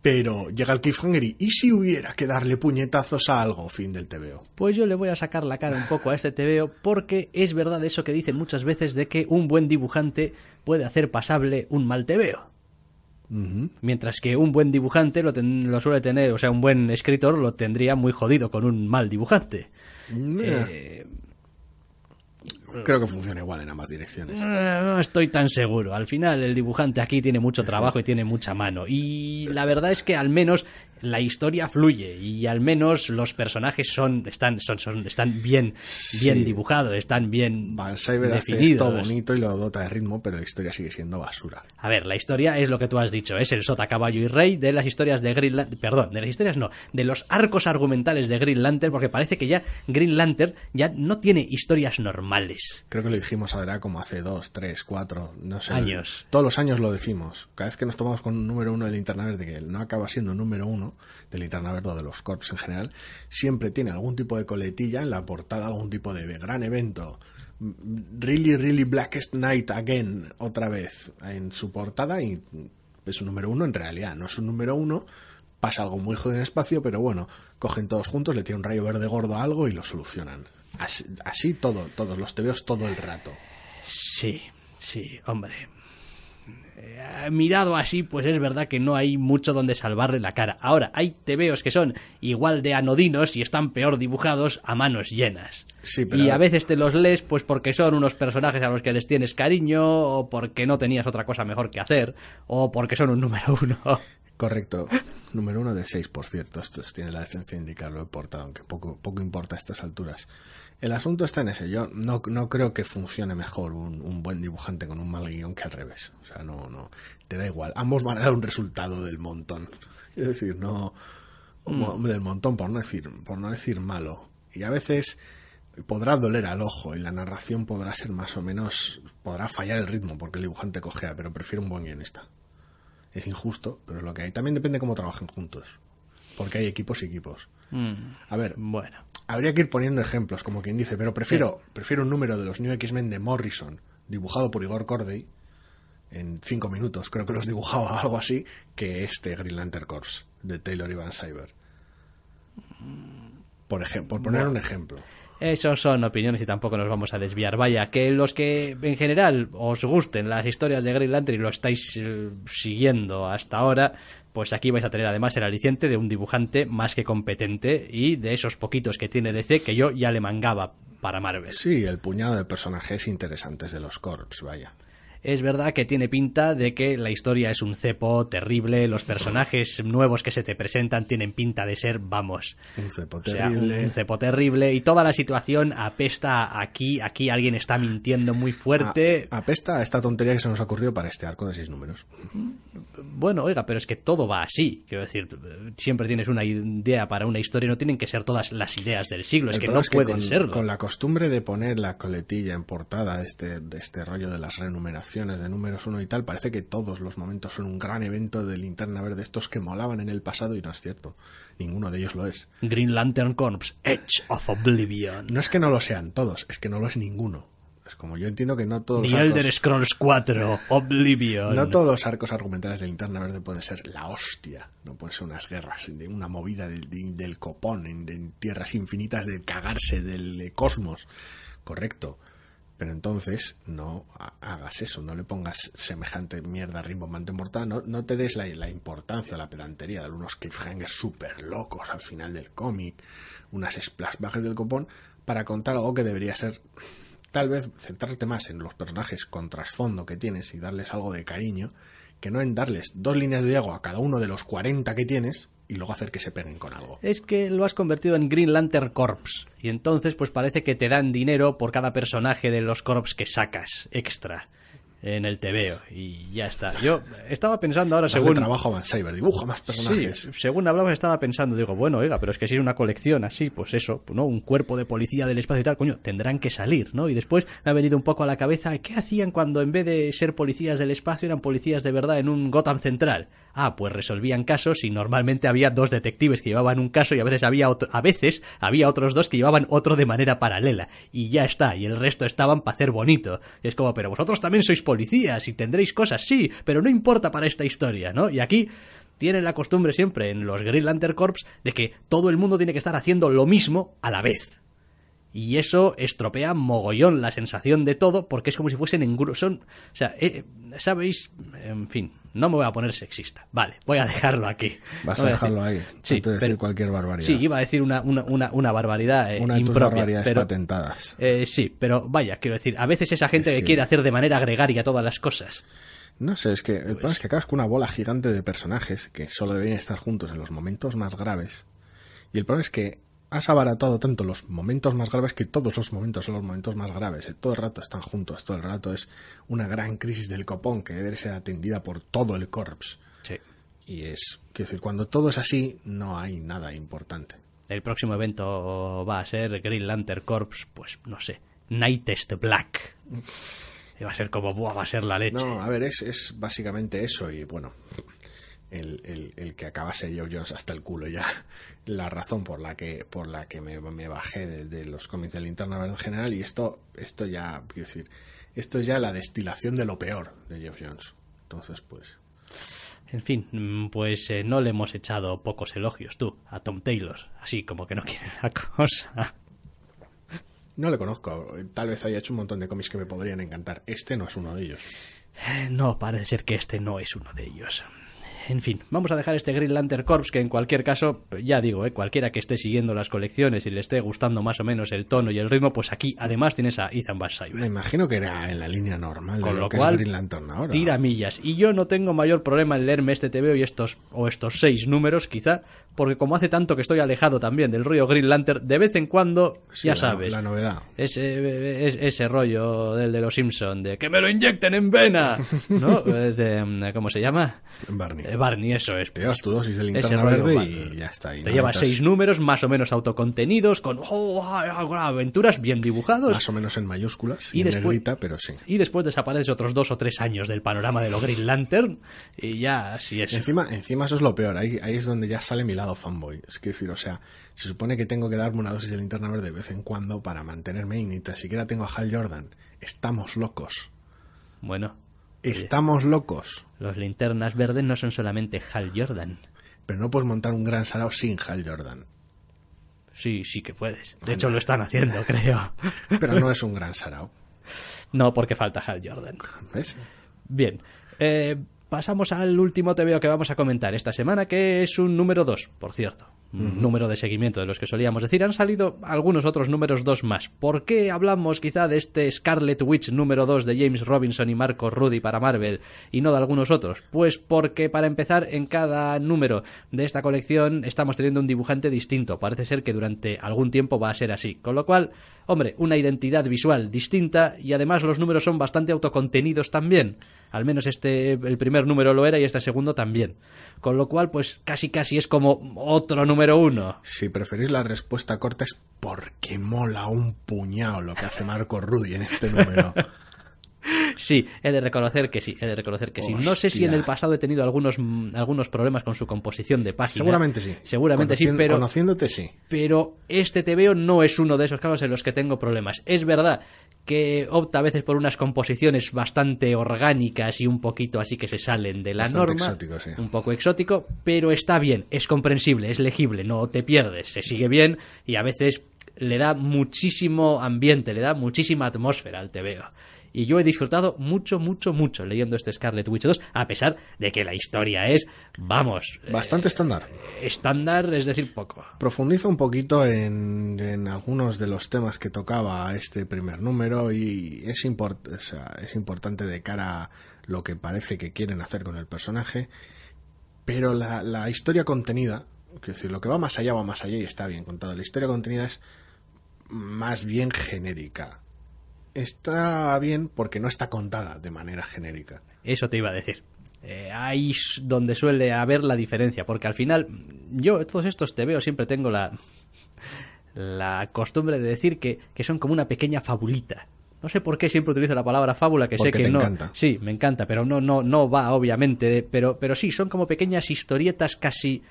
Pero llega el cliffhanger y, ¿y si hubiera que darle puñetazos a algo? Fin del tebeo. Pues yo le voy a sacar la cara un poco a este tebeo porque es verdad eso que dicen muchas veces de que un buen dibujante puede hacer pasable un mal tebeo. Mientras que un buen dibujante lo, suele tener, o sea, un buen escritor lo tendría muy jodido con un mal dibujante. Eh, Creo que funciona igual en ambas direcciones. Eh, no estoy tan seguro. Al final, el dibujante aquí tiene mucho trabajo y tiene mucha mano. Y la verdad es que al menos la historia fluye y al menos los personajes son, están, son, están bien, bien dibujados, están bien Van definidos. Hace esto bonito y lo dota de ritmo, pero la historia sigue siendo basura. A ver, la historia es lo que tú has dicho, es el sota, caballo y rey de las historias de Green Lantern, perdón, de las historias no, de los arcos argumentales de Green Lantern, porque parece que ya Green Lantern ya no tiene historias normales. Creo que lo dijimos ahora como hace dos, tres, cuatro, no sé. Años. Todos los años lo decimos. Cada vez que nos tomamos con un número uno de internet de que no acaba siendo número uno, de Linterna Verde o de los Corps en general, siempre tiene algún tipo de coletilla en la portada, algún tipo de gran evento. Mm, really, really Blackest Night Again, otra vez, en su portada y es un número uno en realidad, no es un número uno, pasa algo muy jodido en espacio, pero bueno, cogen todos juntos, le tiran un rayo verde gordo a algo y lo solucionan. Así, todo, todos los tebeos todo el rato. Sí, sí, hombre. Eh, mirado así, pues es verdad que no hay mucho donde salvarle la cara. Ahora, hay tebeos que son igual de anodinos y están peor dibujados a manos llenas. Y a veces te los lees pues porque son unos personajes a los que les tienes cariño o porque no tenías otra cosa mejor que hacer o porque son un número uno. Correcto. Número uno de seis, por cierto. Esto tiene la decencia de indicarlo he portado, aunque poco, poco importa a estas alturas. El asunto está en ese. Yo no, creo que funcione mejor un, buen dibujante con un mal guión que al revés. O sea, no, no. Te da igual. Ambos van a dar un resultado del montón. Es decir, no. Mm. Del montón, por no decir, por no decir malo. Y a veces podrá doler al ojo y la narración podrá ser más o menos. podrá fallar el ritmo porque el dibujante cojea, pero prefiero un buen guionista. Es injusto, pero lo que hay. También depende cómo trabajen juntos. Porque hay equipos y equipos. Mm. a ver, bueno. habría que ir poniendo ejemplos, como quien dice, pero prefiero, prefiero un número de los New X-Men de Morrison, dibujado por Igor Corday, en cinco minutos, creo que los dibujaba algo así, que este Green Lantern Corps, de Taylor Ivan Cyber. Por, por poner un ejemplo. Eso son opiniones y tampoco nos vamos a desviar. Vaya, que los que en general os gusten las historias de Green Lantern y lo estáis eh, siguiendo hasta ahora, pues aquí vais a tener además el aliciente de un dibujante más que competente y de esos poquitos que tiene DC que yo ya le mangaba para Marvel. Sí, el puñado de personajes interesantes de los Corps, vaya es verdad que tiene pinta de que la historia es un cepo terrible, los personajes nuevos que se te presentan tienen pinta de ser, vamos, un cepo terrible, un, cepo terrible y toda la situación apesta aquí, aquí alguien está mintiendo muy fuerte. apesta a esta tontería que se nos ha ocurrido para este arco de seis números. Bueno, oiga, pero es que todo va así, quiero decir, siempre tienes una idea para una historia, no tienen que ser todas las ideas del siglo, es que no pueden con, serlo. Con la costumbre de poner la coletilla en portada este, de este rollo de las renumeraciones, de números uno y tal, parece que todos los momentos son un gran evento de linterna verde, estos que molaban en el pasado y no es cierto. Ninguno de ellos lo es. Green Lantern Corps, Edge of Oblivion. No es que no lo sean todos, es que no lo es ninguno. Es como yo entiendo que no todos los arcos... Elder Scrolls 4, Oblivion. No todos los arcos argumentales de Linterna Verde pueden ser la hostia. No pueden ser unas guerras, una movida del, del copón, en, en tierras infinitas de cagarse del cosmos. Correcto pero entonces no hagas eso, no le pongas semejante mierda rimbombante mortal, no, no te des la, importancia o la pedantería de algunos cliffhangers súper locos al final del cómic, unas splashbacks del copón, para contar algo que debería ser tal vez centrarte más en los personajes con trasfondo que tienes y darles algo de cariño, que no en darles dos líneas de agua a cada uno de los 40 que tienes y luego hacer que se peguen con algo. Es que lo has convertido en Green Lantern Corps y entonces pues parece que te dan dinero por cada personaje de los Corps que sacas extra en el TVO y ya está. Yo estaba pensando ahora según trabajo más cyber, dibuja más personajes. según hablabas estaba pensando, digo, bueno, oiga, pero es que si es una colección así, pues eso, no un cuerpo de policía del espacio y tal, coño, tendrán que salir, ¿no? Y después me ha venido un poco a la cabeza, ¿qué hacían cuando en vez de ser policías del espacio eran policías de verdad en un Gotham Central? Ah, pues resolvían casos y normalmente había dos detectives que llevaban un caso y a veces había a veces había otros dos que llevaban otro de manera paralela. Y ya está, y el resto estaban para hacer bonito. es como, pero vosotros también sois policías y tendréis cosas, sí, pero no importa para esta historia, ¿no? Y aquí tienen la costumbre siempre en los Green Lantern Corps de que todo el mundo tiene que estar haciendo lo mismo a la vez. Y eso estropea mogollón la sensación de todo porque es como si fuesen en Son, o sea, eh, sabéis, en fin, no me voy a poner sexista. Vale, voy a dejarlo aquí. Vas a dejarlo ahí. Sí, decir cualquier barbaridad. Sí, iba a decir una, una, una, barbaridad eh, una de pero, patentadas. Eh, sí, pero vaya, quiero decir, a veces esa gente que... quiere hacer de manera gregaria todas las cosas. No sé, es que el pues- problema es que acabas con una bola gigante de personajes que solo deberían estar juntos en los momentos más graves. Y el problema es que has abaratado tanto los momentos más graves que todos los momentos son los momentos más graves. Todo el rato están juntos, todo el rato es una gran crisis del copón que debe ser atendida por todo el corps. Sí. Y es, quiero decir, cuando todo es así, no hay nada importante. El próximo evento va a ser Green Lantern Corps, pues no sé, Nightest Black. Mm. va a ser como, va a ser la leche. No, a ver, es básicamente eso y bueno, el, que acabase Joe Jones hasta el culo ya. La razón por la que, por la que me, bajé de, los cómics de Linterna en general. Y esto, esto ya, quiero decir, esto es ya la destilación de lo peor de Joe Jones. Entonces, pues. En fin, mm, pues eh, no le hemos echado pocos elogios tú a Tom Taylor. Así como que no quiere la cosa. No le conozco. Tal vez haya hecho un montón de cómics que me podrían encantar. Este no es uno de ellos. Eh, no, parece ser que este no es uno de ellos. En fin, vamos a dejar este Green Lantern Corps que en cualquier caso, ya digo, eh, cualquiera que esté siguiendo las colecciones y le esté gustando más o menos el tono y el ritmo, pues aquí además tienes a Ethan Van Me imagino que era en la línea normal Con de lo, que cual, Lantern ahora. Tira millas. Y yo no tengo mayor problema en leerme este TVO y estos, o estos seis números quizá, porque como hace tanto que estoy alejado también del rollo Green Lantern, de vez en cuando, ya sabes. La novedad. Ese, rollo del de los Simpson de que me lo inyecten en vena. ¿No? Eh, mm, ¿Cómo se llama? Barney. Eh, Barney, eso es. Te llevas tu dosis de linterna verde y ya está. te llevas seis números más o menos autocontenidos, con oh, aventuras bien dibujados. Más o menos en mayúsculas y, en negrita, pero sí. Y después desaparece otros dos o tres años del panorama de lo Green Lantern y ya así es. Encima, encima eso es lo peor, ahí, es donde ya sale mi lado fanboy. Es que decir, o sea, se supone que tengo que darme una dosis de linterna verde de vez en cuando para mantenerme y ni tan siquiera tengo a Hal Jordan. Estamos locos. Bueno, Estamos locos. Los linternas verdes no son solamente Hal Jordan. Pero no puedes montar un gran Sarao sin Hal Jordan. Sí, sí que puedes. De hecho, lo están haciendo, creo. Pero no es un gran sarao. No, porque falta Hal Jordan. Bien. Eh, pasamos al último TVO que vamos a comentar esta semana, que es un número 2, por cierto número de seguimiento de los que solíamos decir, han salido algunos otros números dos más. ¿Por qué hablamos quizá de este Scarlet Witch número dos de James Robinson y Marco Rudy para Marvel y no de algunos otros? Pues porque para empezar en cada número de esta colección estamos teniendo un dibujante distinto. Parece ser que durante algún tiempo va a ser así. Con lo cual, hombre, una identidad visual distinta y además los números son bastante autocontenidos también. Al menos este, el primer número lo era y este segundo también. Con lo cual, pues casi casi es como otro número uno. Si preferís la respuesta corta es porque mola un puñado lo que hace Marco Rudy en este número. Sí, he de reconocer que sí, he de reconocer que sí. No sé si en el pasado he tenido algunos, algunos problemas con su composición de página. Seguramente sí. Seguramente sí, pero... Conociéndote sí. Pero este TVO no es uno de esos casos en los que tengo problemas. Es verdad que opta a veces por unas composiciones bastante orgánicas y un poquito así que se salen de la Un norma. Exótico, sí. Un poco exótico, pero está bien, es comprensible, es legible, no te pierdes, se sigue bien y a veces le da muchísimo ambiente, le da muchísima atmósfera al TVO y yo he disfrutado mucho, mucho, mucho leyendo este Scarlet Witch 2, a pesar de que la historia es, vamos... Eh, Bastante estándar. Estándar, es decir, poco. Profundizo un poquito en, en, algunos de los temas que tocaba este primer número y es, es importante de cara a lo que parece que quieren hacer con el personaje, pero la, la historia contenida, es decir, lo que va más allá va más allá y está bien contado, la historia contenida es más bien genérica está bien porque no está contada de manera genérica. Eso te iba a decir. Eh, ahí es donde suele haber la diferencia, porque al final yo todos estos te veo siempre tengo la, la costumbre de decir que, que son como una pequeña fabulita. No sé por qué siempre utilizo la palabra fábula, que sé que no. Encanta. Sí, me encanta, pero no, no, no va, obviamente. Pero, pero sí, son como pequeñas historietas casi,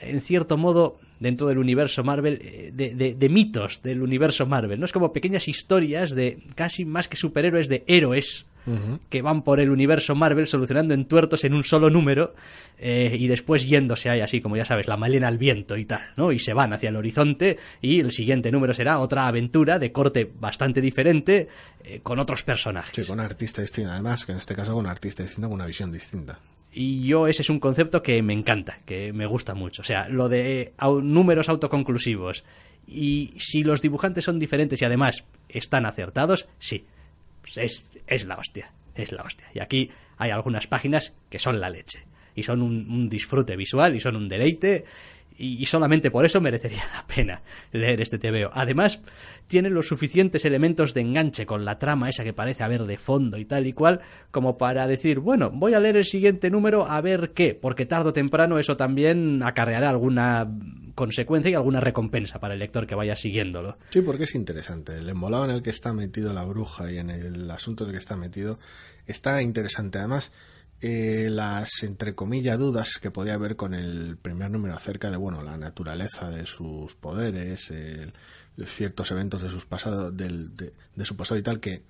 en cierto modo, dentro del universo Marvel, eh, de, mitos del universo Marvel, ¿no? Es como pequeñas historias de casi más que superhéroes, de héroes. que van por el universo Marvel solucionando entuertos en un solo número eh, y después yéndose ahí así como ya sabes la malena al viento y tal, ¿no? Y se van hacia el horizonte y el siguiente número será otra aventura de corte bastante diferente eh, con otros personajes. Sí, con un artista distinto además, que en este caso con un artista distinto con una visión distinta. Y yo ese es un concepto que me encanta, que me gusta mucho. O sea, lo de eh, números autoconclusivos. Y si los dibujantes son diferentes y además están acertados, sí, es, es la hostia, es la hostia. Y aquí hay algunas páginas que son la leche. Y son un disfrute visual y son un deleite y, solamente por eso merecería la pena leer este TVO. Además, tiene los suficientes elementos de enganche con la trama esa que parece haber de fondo y tal y cual, como para decir, bueno, voy a leer el siguiente número a ver qué, porque tarde o temprano eso también acarreará alguna consecuencia y alguna recompensa para el lector que vaya siguiéndolo. Sí, porque es interesante. El embolado en el que está metido la bruja y en el asunto en el que está metido está interesante. Además, eh, las, entre comillas, dudas que podía haber con el primer número acerca de, bueno, la naturaleza de sus poderes, ciertos eventos de, sus pasado, de, su pasado y tal, que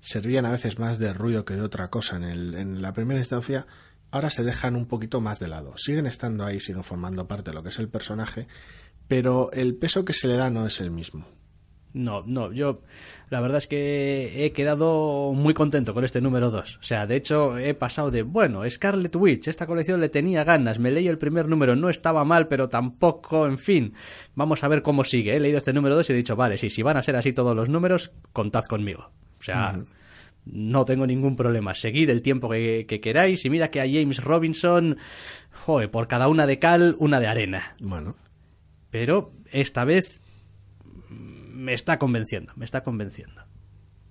servían a veces más de ruido que de otra cosa en, en la primera instancia, ahora se dejan un poquito más de lado. Siguen estando ahí, sino formando parte de lo que es el personaje, pero el peso que se le da no es el mismo. No, no, yo la verdad es que he quedado muy contento con este número 2. O sea, de hecho he pasado de, bueno, Scarlet Witch, esta colección le tenía ganas, me leí el primer número, no estaba mal, pero tampoco, en fin, vamos a ver cómo sigue. He leído este número 2 y he dicho, vale, si van a ser así todos los números, contad conmigo. O sea, no tengo ningún problema, seguid el tiempo que, que queráis y mira que a James Robinson, joder, por cada una de cal, una de arena. Bueno. Pero esta vez me está convenciendo, me está convenciendo.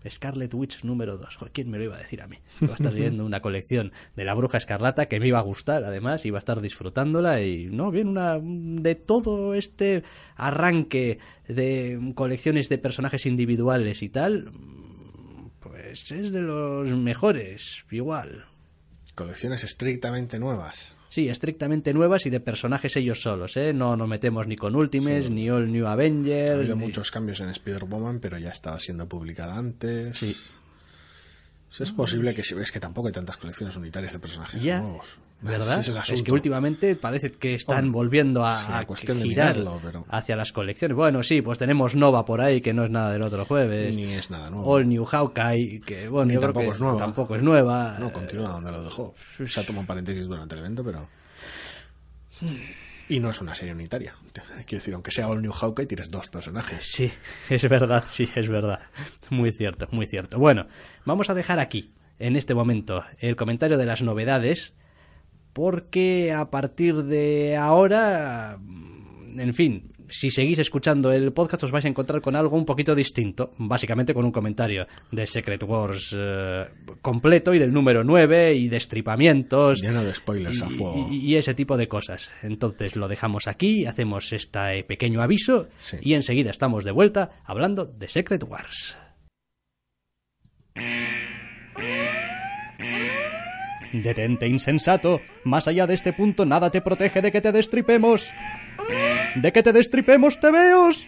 Scarlet Witch número 2. ¿Quién me lo iba a decir a mí? Iba a estar viendo una colección de la bruja escarlata que me iba a gustar, además, iba a estar disfrutándola y, no, bien, una de todo este arranque de colecciones de personajes individuales y tal, pues es de los mejores, igual. Colecciones estrictamente nuevas. Sí, estrictamente nuevas y de personajes ellos solos, ¿eh? No nos metemos ni con Ultimes ni All New Avengers. Ha habido muchos cambios en Spider-Woman, pero ya estaba siendo publicada antes. Sí. Pues es posible que si ves que tampoco hay tantas colecciones unitarias de personajes nuevos. ¿Verdad? Es, que últimamente parece que están volviendo a, mirarlo, hacia las colecciones. Bueno, sí, pues tenemos Nova por ahí, que no es nada del otro jueves. Ni es nada nuevo. el New Hawkeye, que bueno, tampoco que es nueva. tampoco es nueva. No, continúa donde lo dejó. Eh, Se ha tomado paréntesis durante el evento, pero... Y no es una serie unitaria. Quiero decir, aunque sea All New Hawkeye, tienes dos personajes. Sí, es verdad, sí, es verdad. Muy cierto, muy cierto. Bueno, vamos a dejar aquí, en este momento, el comentario de las novedades, porque a partir de ahora, en fin, si seguís escuchando el podcast os vais a encontrar con algo un poquito distinto, básicamente con un comentario de Secret Wars eh, completo y del número 9 y de estripamientos. Lleno de spoilers a fuego. Y, ese tipo de cosas. Entonces lo dejamos aquí, hacemos este pequeño aviso y enseguida estamos de vuelta hablando de Secret Wars. Detente insensato, más allá de este punto nada te protege de que te destripemos. De que te destripemos te veos.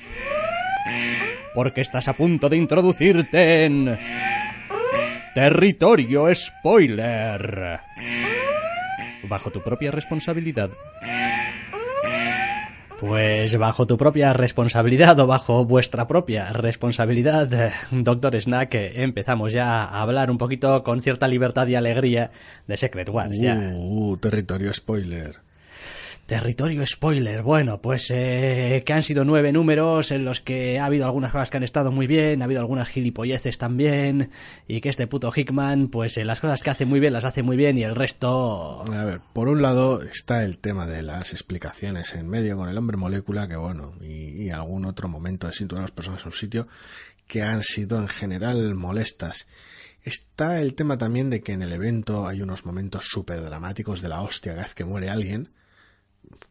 Porque estás a punto de introducirte en... Territorio spoiler. Bajo tu propia responsabilidad. Pues bajo tu propia responsabilidad o bajo vuestra propia responsabilidad, Doctor Snack, empezamos ya a hablar un poquito con cierta libertad y alegría de Secret Wars. ya. uh, uh territorio spoiler. Territorio spoiler. Bueno, pues eh, que han sido nueve números en los que ha habido algunas cosas que han estado muy bien, ha habido algunas gilipolleces también, y que este puto Hickman, pues eh, las cosas que hace muy bien las hace muy bien y el resto... A ver, por un lado está el tema de las explicaciones en medio con el hombre molécula, que bueno, y, algún otro momento de situar a las personas en un sitio, que han sido en general molestas. Está el tema también de que en el evento hay unos momentos súper dramáticos de la hostia cada vez que muere alguien,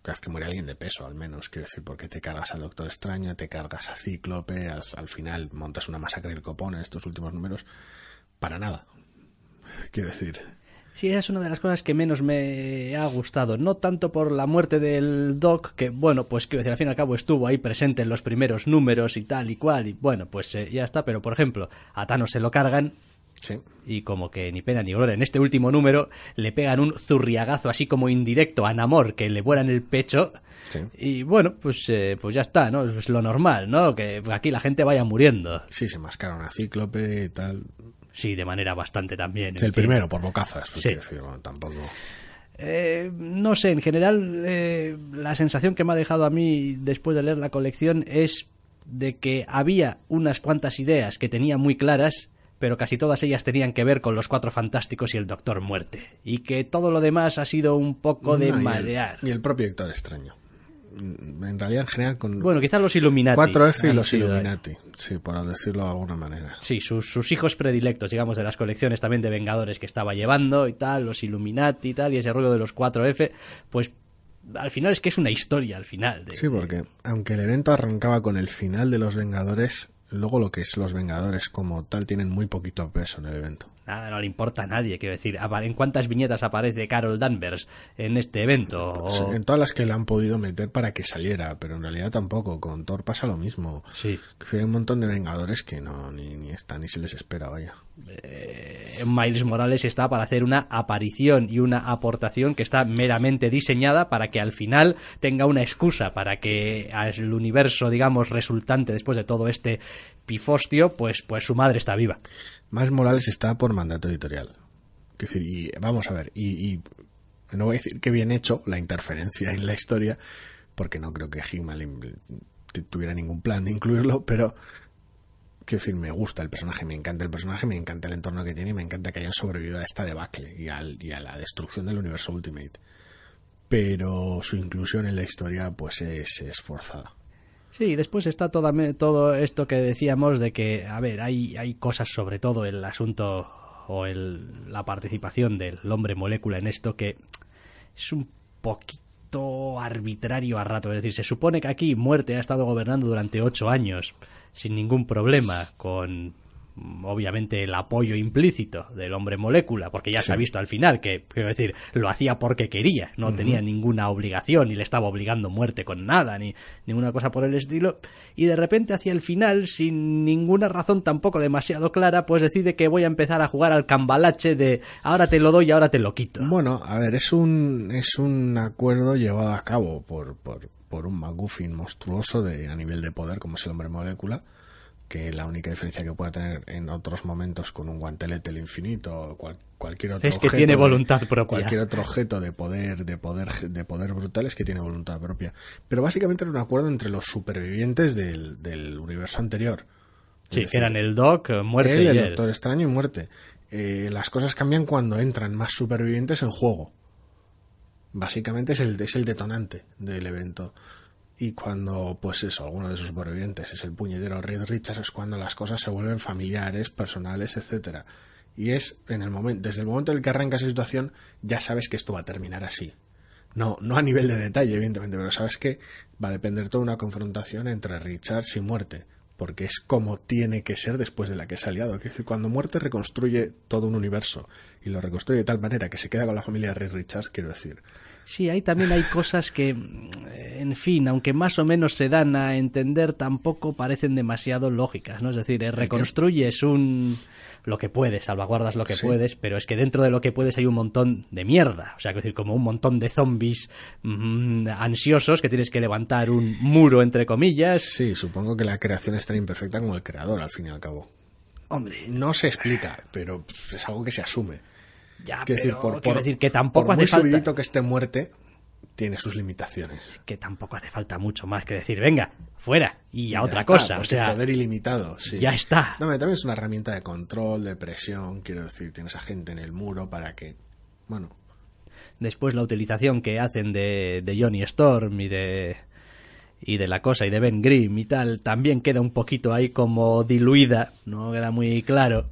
cada vez que muere alguien de peso, al menos, quiero decir, porque te cargas al Doctor Extraño, te cargas a Cíclope, al, final montas una masacre del copón en estos últimos números, para nada. Quiero decir. Sí, es una de las cosas que menos me ha gustado. No tanto por la muerte del Doc, que bueno, pues quiero decir, al fin y al cabo estuvo ahí presente en los primeros números y tal y cual, y bueno, pues eh, ya está, pero por ejemplo, a Thanos se lo cargan y como que ni pena ni gloria, en este último número le pegan un zurriagazo así como indirecto a Namor que le vuelan el pecho. Y bueno, pues, eh, pues ya está, ¿no? Es lo normal, ¿no? Que aquí la gente vaya muriendo. Sí, se mascaron a Cíclope y tal. Sí, de manera bastante también. el primero, por bocazas. Pues tampoco. Eh, no sé, en general eh, la sensación que me ha dejado a mí después de leer la colección es de que había unas cuantas ideas que tenía muy claras pero casi todas ellas tenían que ver con los Cuatro Fantásticos y el Doctor Muerte, y que todo lo demás ha sido un poco de ah, marear. Y el, propio Héctor Extraño. Mm, en realidad, en general, con. Bueno, quizás los Illuminati. 4F y los Illuminati, sí, por decirlo de alguna manera. Sí, sus, hijos predilectos, digamos, de las colecciones también de Vengadores que estaba llevando y tal, los Illuminati y tal, y ese rollo de los 4F, pues al final es que es una historia al final. sí, porque aunque el evento arrancaba con el final de los Vengadores, Luego lo que es los Vengadores como tal tienen muy poquito peso en el evento. Nada, no le importa a nadie, quiero decir. ¿En cuántas viñetas aparece Carol Danvers en este evento? Pues en todas las que le han podido meter para que saliera, pero en realidad tampoco. Con Thor pasa lo mismo. Sí. Hay un montón de Vengadores que no, ni, ni está, ni se les espera, vaya. Eh, Miles Morales está para hacer una aparición y una aportación que está meramente diseñada para que al final tenga una excusa para que el universo, digamos, resultante después de todo este pifostio, pues, pues su madre está viva. Más Morales está por mandato editorial. que decir, vamos a ver, y, no voy a decir que bien hecho la interferencia en la historia, porque no creo que Hickman tuviera ningún plan de incluirlo, pero quiero decir, me gusta el personaje, me encanta el personaje, me encanta el entorno que tiene y me encanta que hayan sobrevivido a esta debacle y, y a la destrucción del universo Ultimate. Pero su inclusión en la historia, pues es, es forzada. Sí, después está todo esto que decíamos de que, a ver, hay, hay cosas sobre todo el asunto o el, la participación del hombre molécula en esto que es un poquito arbitrario a rato. Es decir, se supone que aquí muerte ha estado gobernando durante ocho años sin ningún problema, con obviamente el apoyo implícito del hombre molécula, porque ya se ha visto al final que, quiero decir, lo hacía porque quería, no tenía ninguna obligación, ni le estaba obligando muerte con nada, ni ninguna cosa por el estilo, y de repente hacia el final, sin ninguna razón tampoco demasiado clara, pues decide que voy a empezar a jugar al cambalache de ahora te lo doy y ahora te lo quito. Bueno, a ver, es un, es un acuerdo llevado a cabo por, por, por un McGuffin monstruoso de, a nivel de poder, como es el hombre molécula, que la única diferencia que pueda tener en otros momentos con un guantelete el infinito o cualquier otro es que objeto tiene voluntad propia cualquier otro objeto de poder de poder de poder brutal es que tiene voluntad propia pero básicamente era un acuerdo entre los supervivientes del, universo anterior sí eran el Doc eh, muerte él, el Doctor Extraño y muerte eh, las cosas cambian cuando entran más supervivientes en juego básicamente es el, es el detonante del evento y cuando, pues eso, alguno de sus porvivientes es el puñetero Reed Richards, es cuando las cosas se vuelven familiares, personales, etcétera. Y es en el momento, desde el momento en el que arranca esa situación, ya sabes que esto va a terminar así. No, no a nivel de detalle, evidentemente, pero sabes que va a depender toda una confrontación entre Richards y muerte, porque es como tiene que ser después de la que se ha liado. Es decir, cuando muerte reconstruye todo un universo y lo reconstruye de tal manera que se queda con la familia de Reed Richards, quiero decir, Sí, ahí también hay cosas que, en fin, aunque más o menos se dan a entender, tampoco parecen demasiado lógicas, ¿no? Es decir, eh, reconstruyes un lo que puedes, salvaguardas lo que puedes, pero es que dentro de lo que puedes hay un montón de mierda. O sea, es decir, como un montón de zombies mm, ansiosos que tienes que levantar un muro, entre comillas. Sí, supongo que la creación es tan imperfecta como el creador, al fin y al cabo. Hombre. No se explica, pero es algo que se asume quiero decir, por, que tampoco hace muy falta... que este muerte, tiene sus limitaciones. Que tampoco hace falta mucho más que decir, venga, fuera y a otra cosa. O sea, poder ilimitado, sí. Ya está. No, también es una herramienta de control, de presión. Quiero decir, tienes a gente en el muro para que. Bueno. Después la utilización que hacen de, de Johnny Storm y de. Y de la cosa, y de Ben Grimm y tal, también queda un poquito ahí como diluida, no queda muy claro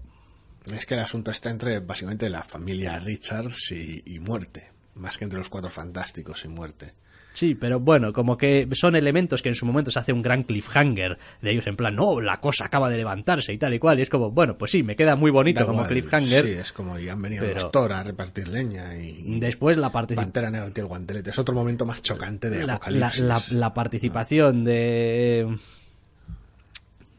es que el asunto está entre básicamente la familia Richards y, muerte, más que entre los cuatro fantásticos y muerte. Sí, pero bueno, como que son elementos que en su momento se hace un gran cliffhanger de ellos en plan, no, la cosa acaba de levantarse y tal y cual, y es como, bueno, pues sí, me queda muy bonito como cliffhanger. Sí, es como, y han venido los Thor a repartir leña y... Después la participación... Pantera el guantelete, es otro momento más chocante de la, Apocalipsis. La, ah. participación de,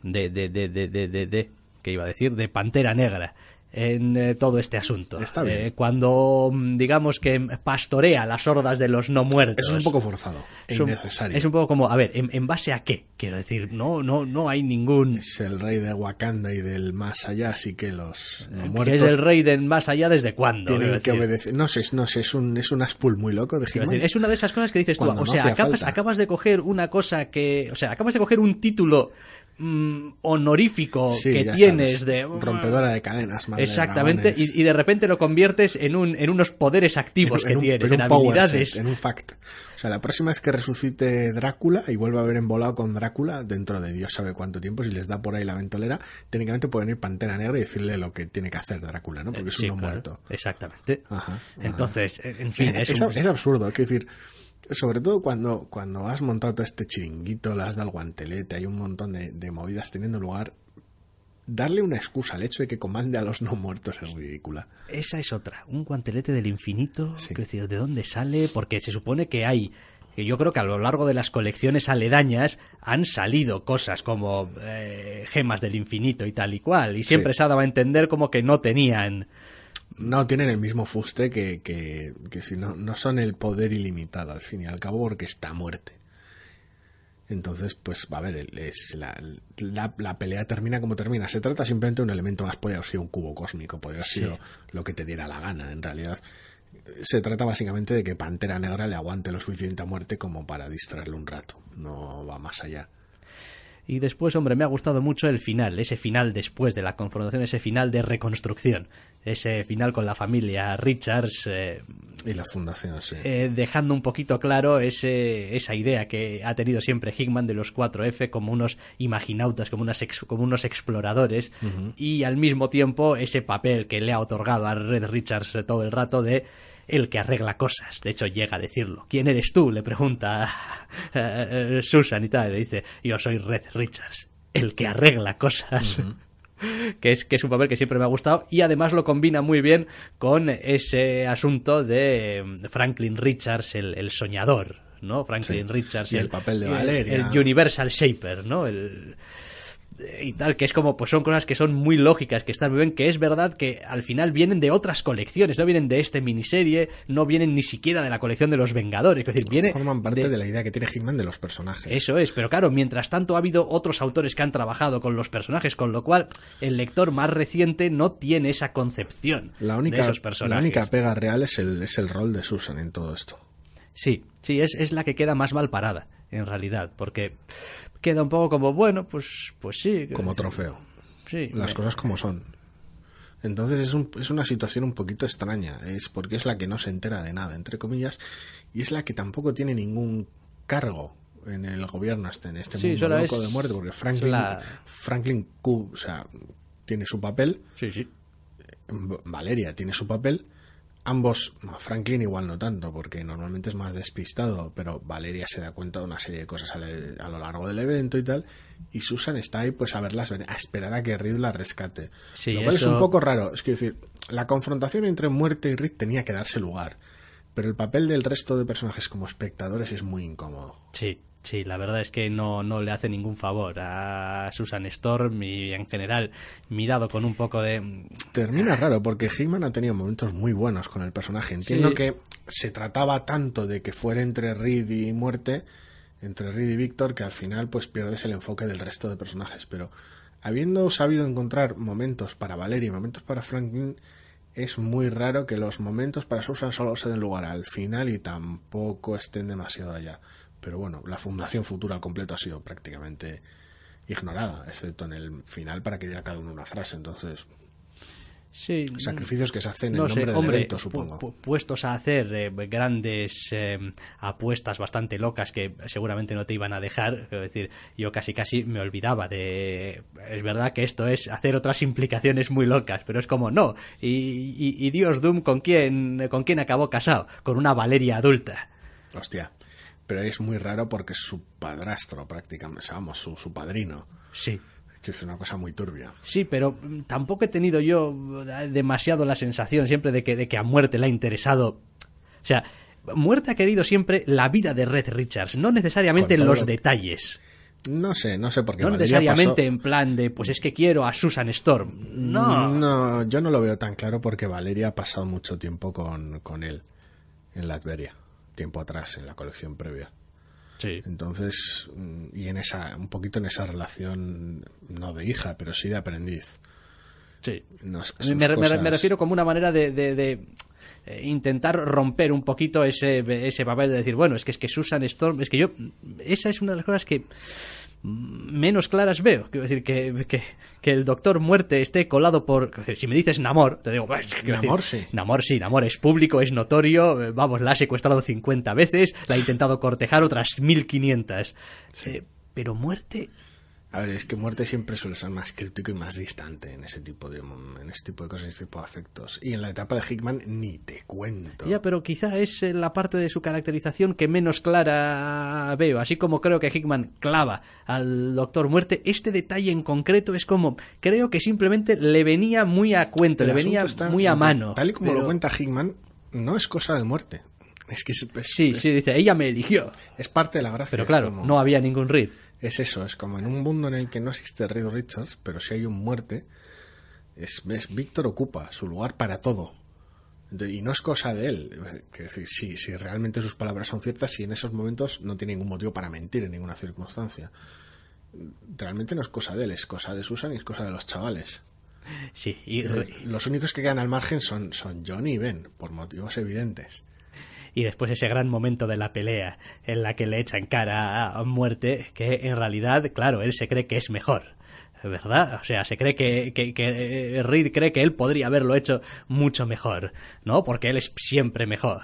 de, de, de, de, de, que iba a decir, de Pantera Negra en eh, todo este asunto. Está bien. Eh, cuando mm, digamos que pastorea las hordas de los no muertos. Eso es un poco forzado, e es un, Es un poco como, a ver, ¿en, base a qué? Quiero decir, no, no, no hay ningún. Es el rey de Wakanda y del más allá, así que los no eh, muertos. es el rey del más allá desde cuándo. Tienen que obedecer. No sé, no sé, es un, es un aspool muy loco de Es una de esas cosas que dices tú, o sea, acabas, acabas de coger una cosa que, o sea, acabas de coger un título Mm, honorífico que tienes de rompedora de cadenas exactamente y, de repente lo conviertes en, un, en unos poderes activos en, que tienes un, en, habilidades en un fact o sea la próxima vez que resucite Drácula y vuelva a haber embolado con Drácula dentro de Dios sabe cuánto tiempo si les da por ahí la ventolera técnicamente pueden ir Pantera Negra y decirle lo que tiene que hacer Drácula no porque es eh, un muerto exactamente entonces en fin es, es, es absurdo decir sobre todo cuando, has montado todo este chiringuito, dado el guantelete, hay un montón de, movidas teniendo lugar, darle una excusa al hecho de que comande a los no muertos es ridícula. Esa es otra, un guantelete del infinito, ¿de dónde sale? Porque se supone que hay que yo creo que a lo largo de las colecciones aledañas han salido cosas como eh, gemas del infinito y tal y cual, y siempre se ha dado a entender como que no tenían no tienen el mismo fuste que, que, que si no, no son el poder ilimitado al fin y al cabo porque está muerte. Entonces, pues, va a ver, es la, la, pelea termina como termina. Se trata simplemente de un elemento más, podría haber sido un cubo cósmico, podría haber sido lo que te diera la gana, en realidad. Se trata básicamente de que Pantera Negra le aguante lo suficiente a muerte como para distraerle un rato. No va más allá. Y después, hombre, me ha gustado mucho el final, ese final después de la confrontación, ese final de reconstrucción, ese final con la familia Richards. Eh, y la fundación, sí. Eh, dejando un poquito claro ese, esa idea que ha tenido siempre Hickman de los 4F como unos imaginautas, como, como unos exploradores, y al mismo tiempo ese papel que le ha otorgado a Red Richards todo el rato de el que arregla cosas. De hecho, llega a decirlo. ¿Quién eres tú? Le pregunta Susan y tal. Le dice, yo soy Red Richards, el que arregla cosas. que es, un papel que siempre me ha gustado y además lo combina muy bien con ese asunto de mm, Franklin Richards, el, soñador. ¿no? Franklin Richards, y el, papel de Valeria. El, el Universal Shaper, ¿no? El, y tal, que es como, pues son cosas que son muy lógicas, que están bien, que es verdad que al final vienen de otras colecciones, no vienen de este miniserie, no vienen ni siquiera de la colección de los Vengadores, decir, viene... Forman parte de, la idea que tiene Hickman de los personajes. Eso es, pero claro, mientras tanto ha habido otros autores que han trabajado con los personajes, con lo cual el lector más reciente no tiene esa concepción la única, de esos personajes. La única pega real es el, es el rol de Susan en todo esto. Sí, sí, es, es la que queda más mal parada, en realidad, porque queda un poco como, bueno, pues, pues sí. Como trofeo. Sí. Las cosas como son. Entonces es, un, es, una situación un poquito extraña, es porque es la que no se entera de nada, entre comillas, y es la que tampoco tiene ningún cargo en el gobierno este, en este mundo loco de muerte, porque Franklin, Q, tiene su papel, Valeria tiene su papel, Ambos, Franklin igual no tanto, porque normalmente es más despistado, pero Valeria se da cuenta de una serie de cosas a, lo largo del evento y tal, y Susan está ahí pues a verlas, a esperar a que Reed la rescate. lo cual es un poco raro, es que decir, la confrontación entre muerte y Rick tenía que darse lugar, pero el papel del resto de personajes como espectadores es muy incómodo. Sí, Sí, la verdad es que no, no le hace ningún favor a Susan Storm y en general mirado con un poco de... Mm, Termina ah. raro porque Hickman ha tenido momentos muy buenos con el personaje. Entiendo que se trataba tanto de que fuera entre Reed y muerte, entre Reed y Víctor, que al final pues pierdes el enfoque del resto de personajes. Pero habiendo sabido encontrar momentos para Valeria y momentos para Franklin, es muy raro que los momentos para Susan solo se den lugar al final y tampoco estén demasiado allá. Pero bueno, la fundación futura al completo ha sido prácticamente ignorada, excepto en el final para que diga cada uno una frase. Entonces, sí, sacrificios que se hacen en nombre de del supongo. puestos a hacer eh, grandes em, apuestas bastante locas que seguramente no te iban a dejar. Es decir, yo casi casi me olvidaba de. Es verdad que esto es hacer otras implicaciones muy locas, pero es como no. Y, Dios Doom, ¿con quién, ¿con quién acabó casado? Con una Valeria adulta. Hostia pero es muy raro porque es su padrastro prácticamente, vamos, su, padrino. Sí que es una cosa muy turbia. Sí, pero tampoco he tenido yo demasiado la sensación siempre de que, de que a muerte le ha interesado. O sea, muerte ha querido siempre la vida de Red Richards, no necesariamente los detalles. No sé, no sé por qué. No necesariamente en plan de, pues es que quiero a Susan Storm. No. No, yo no lo veo tan claro porque Valeria ha pasado mucho tiempo con, con él en Latveria tiempo atrás en la colección previa. Sí. Entonces, mm, y en esa, un poquito en esa relación, no de hija, pero sí de aprendiz. Sí. me, refiero como una manera de, de eh, intentar romper un poquito ese, ese papel de decir, bueno, es que es que Susan Storm, es que yo, esa es una de las cosas que menos claras veo. Quiero decir, que, que, el Doctor Muerte esté colado por... si me dices Namor, te digo... Pues, Namor sí. Namor sí, Namor es público, es notorio, eh, vamos, la ha secuestrado 50 veces, la ha intentado cortejar otras 1500. quinientas eh, pero Muerte a ver, es que muerte siempre suele ser más crítico y más distante en ese tipo de, en ese tipo de cosas, en ese tipo de afectos. Y en la etapa de Hickman ni te cuento. Ya, pero quizá es eh, la parte de su caracterización que menos clara veo. Así como creo que Hickman clava al Doctor Muerte, este detalle en concreto es como, creo que simplemente le venía muy a cuento, le venía muy a mano. Tal y como lo cuenta Hickman, no es cosa de muerte. Es que sí, sí, dice, ella me eligió. Es parte de la gracia. Pero claro, no había ningún rit es eso, es como en un mundo en el que no existe Ray Richards, pero si hay un muerte, es, Víctor ocupa su lugar para todo. Y no es cosa de él. si, realmente sus palabras son ciertas, si en esos momentos no tiene ningún motivo para mentir en ninguna circunstancia. Realmente no es cosa de él, es cosa de Susan y es cosa de los chavales. Sí, y... Eh, los únicos que quedan al margen son, son John y Ben, por motivos evidentes y después ese gran momento de la pelea en la que le echan cara a muerte, que en realidad, claro, él se cree que es mejor. ¿verdad? O sea, se cree que, que, eh, Reed cree que él podría haberlo hecho mucho mejor, ¿no? Porque él es siempre mejor.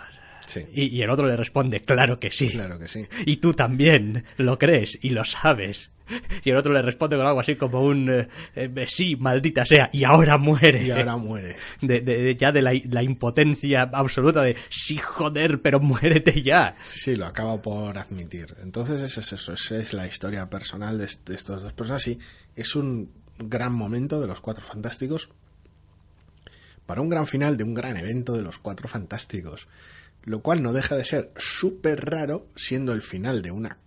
Sí. y, el otro le responde, claro que sí. Claro que sí. Y tú también lo crees y lo sabes. Y el otro le responde con algo así como un eh, eh, sí, maldita sea, y ahora muere. Y ahora muere. ya de la, impotencia absoluta de sí, joder, pero muérete ya. Sí, lo acabo por admitir. Entonces es esa es la historia personal de, estos dos personas y es un gran momento de los Cuatro Fantásticos para un gran final de un gran evento de los Cuatro Fantásticos. Lo cual no deja de ser súper raro siendo el final de una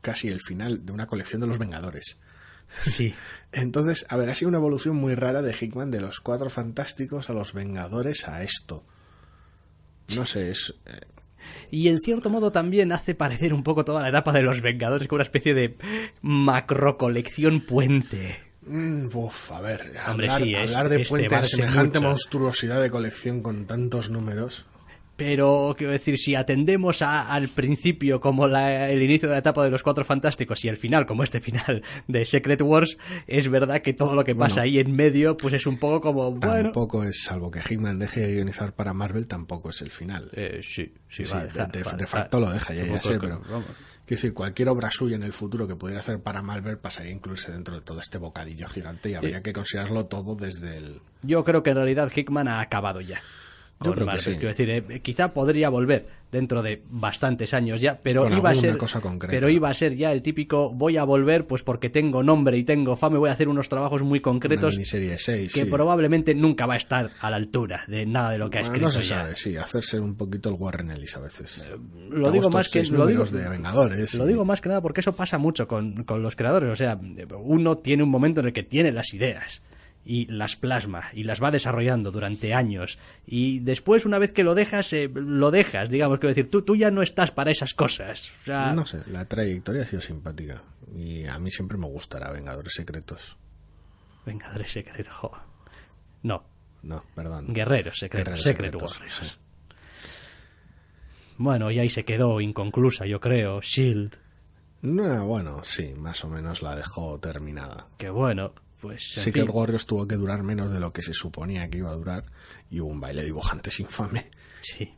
casi el final de una colección de los Vengadores. Sí. Entonces, a ver, ha sido una evolución muy rara de Hickman de los cuatro fantásticos a los Vengadores a esto. No sé, es. Eh, y en cierto modo también hace parecer un poco toda la etapa de los Vengadores ...como una especie de macro colección puente. Mm, uf, a ver, hablar, de este puente semejante monstruosidad de colección con tantos números. Pero quiero decir, si atendemos al principio como el inicio de la etapa de los Cuatro Fantásticos y el final como este final de Secret Wars, es verdad que todo lo que pasa ahí en medio pues es un poco como... Bueno... Tampoco es, salvo que Hickman deje de ionizar para Marvel, tampoco es el final. Eh, sí, sí, sí, de, facto lo deja, ya, sé, pero... Quiero decir, cualquier obra suya en el futuro que pudiera hacer para Marvel pasaría a incluirse dentro de todo este bocadillo gigante y habría eh, que considerarlo todo desde el... Yo creo que en realidad Hickman ha acabado ya. Quiero decir, eh, quizá podría volver dentro de bastantes años ya, pero iba a ser pero iba a ser ya el típico voy a volver pues porque tengo nombre y tengo fama, voy a hacer unos trabajos muy concretos que probablemente nunca va a estar a la altura de nada de lo que ha escrito. no ya. sí, hacerse un poquito el Warren Ellis a veces. Eh, lo digo más que lo Lo más que nada porque eso pasa mucho con, con los creadores, o sea, uno tiene un momento en el que tiene las ideas y las plasma y las va desarrollando durante años y después una vez que lo dejas eh, lo dejas digamos que decir tú tú ya no estás para esas cosas no sé la trayectoria ha sido simpática y a mí siempre me gustará Vengadores Secretos Vengadores Secretos no no perdón Guerreros Secretos bueno y ahí se quedó inconclusa yo creo Shield no bueno sí más o menos la dejó terminada qué bueno pues, sí que el Gorrios tuvo que durar menos de lo que se suponía que iba a durar y hubo un baile de dibujantes infame. Sí.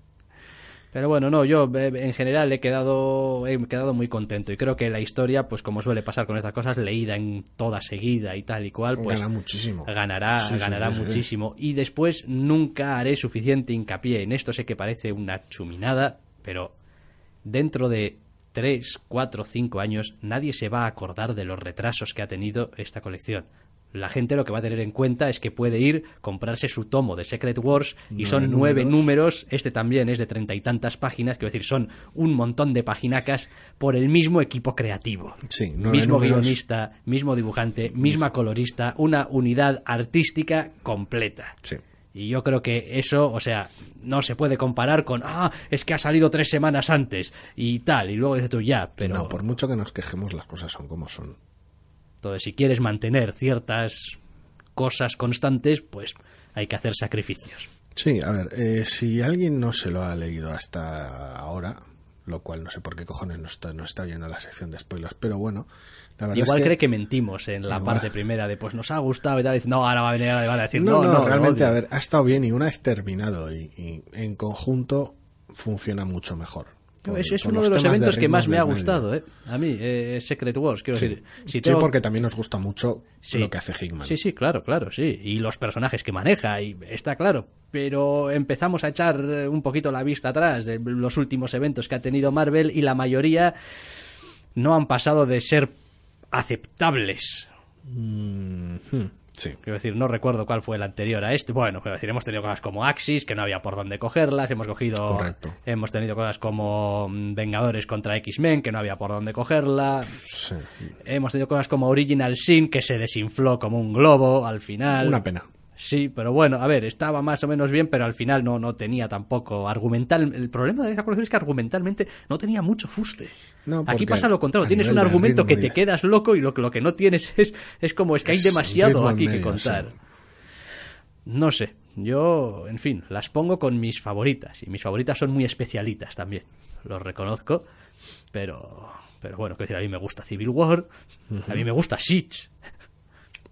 Pero bueno, no, yo eh, en general he quedado, he quedado muy contento y creo que la historia, pues como suele pasar con estas cosas, leída en toda seguida y tal y cual, pues muchísimo. ganará, ganará muchísimo. Y después nunca haré suficiente hincapié en esto, sé que parece una chuminada, pero dentro de Tres, cuatro, cinco años nadie se va a acordar de los retrasos que ha tenido esta colección. La gente lo que va a tener en cuenta es que puede ir, comprarse su tomo de Secret Wars y son nueve números. Este también es de treinta y tantas páginas, quiero decir, son un montón de paginacas por el mismo equipo creativo. Sí, mismo guionista, mismo dibujante, misma colorista, una unidad artística completa. Sí. Y yo creo que eso, o sea, no se puede comparar con, ah, es que ha salido tres semanas antes y tal, y luego dices tú ya, pero... No, por mucho que nos quejemos, las cosas son como son. Entonces, si quieres mantener ciertas cosas constantes, pues hay que hacer sacrificios. Sí, a ver, eh, si alguien no se lo ha leído hasta ahora, lo cual no sé por qué cojones no está, no está viendo la sección de spoilers, pero bueno, Igual cree que mentimos en la parte primera de pues nos ha gustado y tal. Y dice, no, ahora va a venir a decir no. No, realmente, a ver, ha estado bien y una es terminado y, en conjunto funciona mucho mejor. es, uno de los eventos que más me ha gustado, ¿eh? A mí, eh, Secret Wars, quiero decir. Sí, porque también nos gusta mucho lo que hace Hickman. Sí, sí, claro, claro, sí. Y los personajes que maneja, y está claro. Pero empezamos a echar eh, un poquito la vista atrás de los últimos eventos que ha tenido Marvel y la mayoría no han pasado de ser aceptables. Mm-hmm. Quiero decir, no recuerdo cuál fue el anterior a este. Bueno, quiero decir, hemos tenido cosas como Axis, que no había por dónde cogerlas. Hemos cogido. Hemos tenido cosas como mm, Vengadores contra X-Men, que no había por dónde cogerla. Hemos tenido cosas como Original Sin, que se desinfló como un globo al final. Una pena. Sí, pero bueno, a ver, estaba más o menos bien, pero al final no, no tenía tampoco argumental. El problema de esa colección es que argumentalmente no tenía mucho fuste. No, Aquí pasa lo contrario, tienes un argumento que te quedas loco y lo, que no tienes es, es como es que hay demasiado aquí que contar. No sé, yo, en fin, las pongo con mis favoritas y mis favoritas son muy especialitas también, lo reconozco, pero, pero bueno, que decir, a mí me gusta Civil War, a mí me gusta Siege,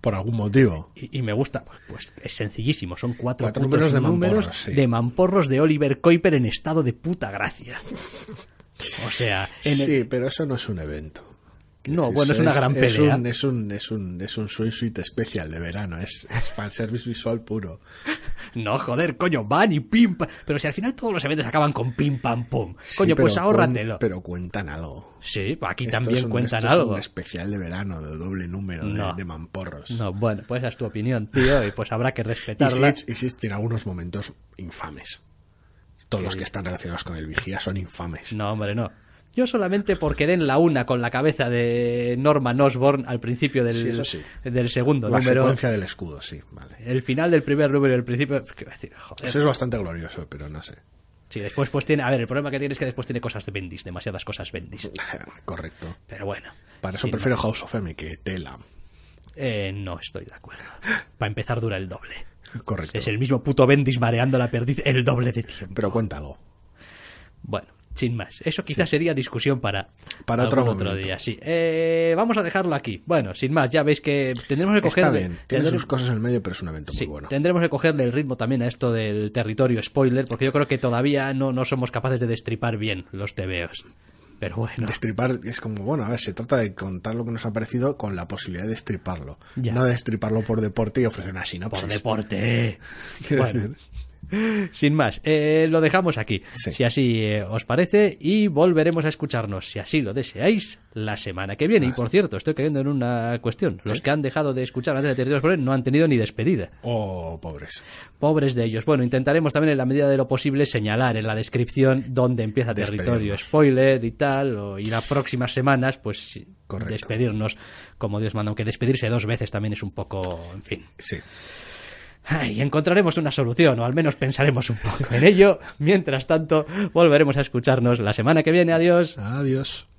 por algún motivo. Y, me gusta, pues es sencillísimo, son cuatro, números, de, mamporros, de Oliver Kuiper en estado de puta gracia. O sea, sí, pero eso no es un evento. No, bueno, es una gran es, pelea. Es un, es un, especial de verano, es, es fanservice visual puro. No, joder, coño, van y pim, pam. Pero si al final todos los eventos acaban con pim, pam, pum. coño, pues ahórratelo. Pero cuentan algo. Sí, aquí también cuentan algo. Es un especial de verano de doble número de, mamporros. No, bueno, pues esa es tu opinión, tío, y pues habrá que respetarla. Y existen algunos momentos infames. Todos los que están relacionados con el vigía son infames. No, hombre, no. Yo solamente porque den la una con la cabeza de Norman Osborn al principio del, del segundo número. La secuencia del escudo, sí. El final del primer número y el principio. Eso es bastante glorioso, pero no sé. Sí, después pues tiene... A ver, el problema que tiene es que después tiene cosas de Bendis, demasiadas cosas Bendis. Correcto. Pero bueno. Para eso prefiero House of M que Tela. Eh, no estoy de acuerdo. Para empezar dura el doble. Correcto. Es el mismo puto Bendis mareando la perdiz el doble de tiempo. Pero cuéntalo. Bueno, sin más. Eso quizás sería discusión para, para otro, otro día. Sí. Eh, vamos a dejarlo aquí. Bueno, sin más, ya veis que tendremos que cogerle. sus cosas en el medio, pero es un evento muy bueno. Tendremos que cogerle el ritmo también a esto del territorio spoiler, porque yo creo que todavía no, no somos capaces de destripar bien los tebeos. Pero bueno. Destripar es como, bueno, a ver, se trata de contar lo que nos ha parecido con la posibilidad de destriparlo. No de destriparlo por deporte y ofrecer una sinopsis. Por deporte. bueno, sin más, eh, lo dejamos aquí, si así eh, os parece, y volveremos a escucharnos, si así lo deseáis, la semana que viene. y por cierto, estoy cayendo en una cuestión. Los que han dejado de escuchar antes de Territorios Pobres no han tenido ni despedida. Oh, pobres. Pobres de ellos. Bueno, intentaremos también en la medida de lo posible señalar en la descripción dónde empieza Territorio Spoiler y tal, o, y las próximas semanas, pues despedirnos como Dios manda, aunque despedirse dos veces también es un poco, en fin. Sí y encontraremos una solución, o al menos pensaremos un poco en ello. Mientras tanto, volveremos a escucharnos la semana que viene. Adiós. Adiós.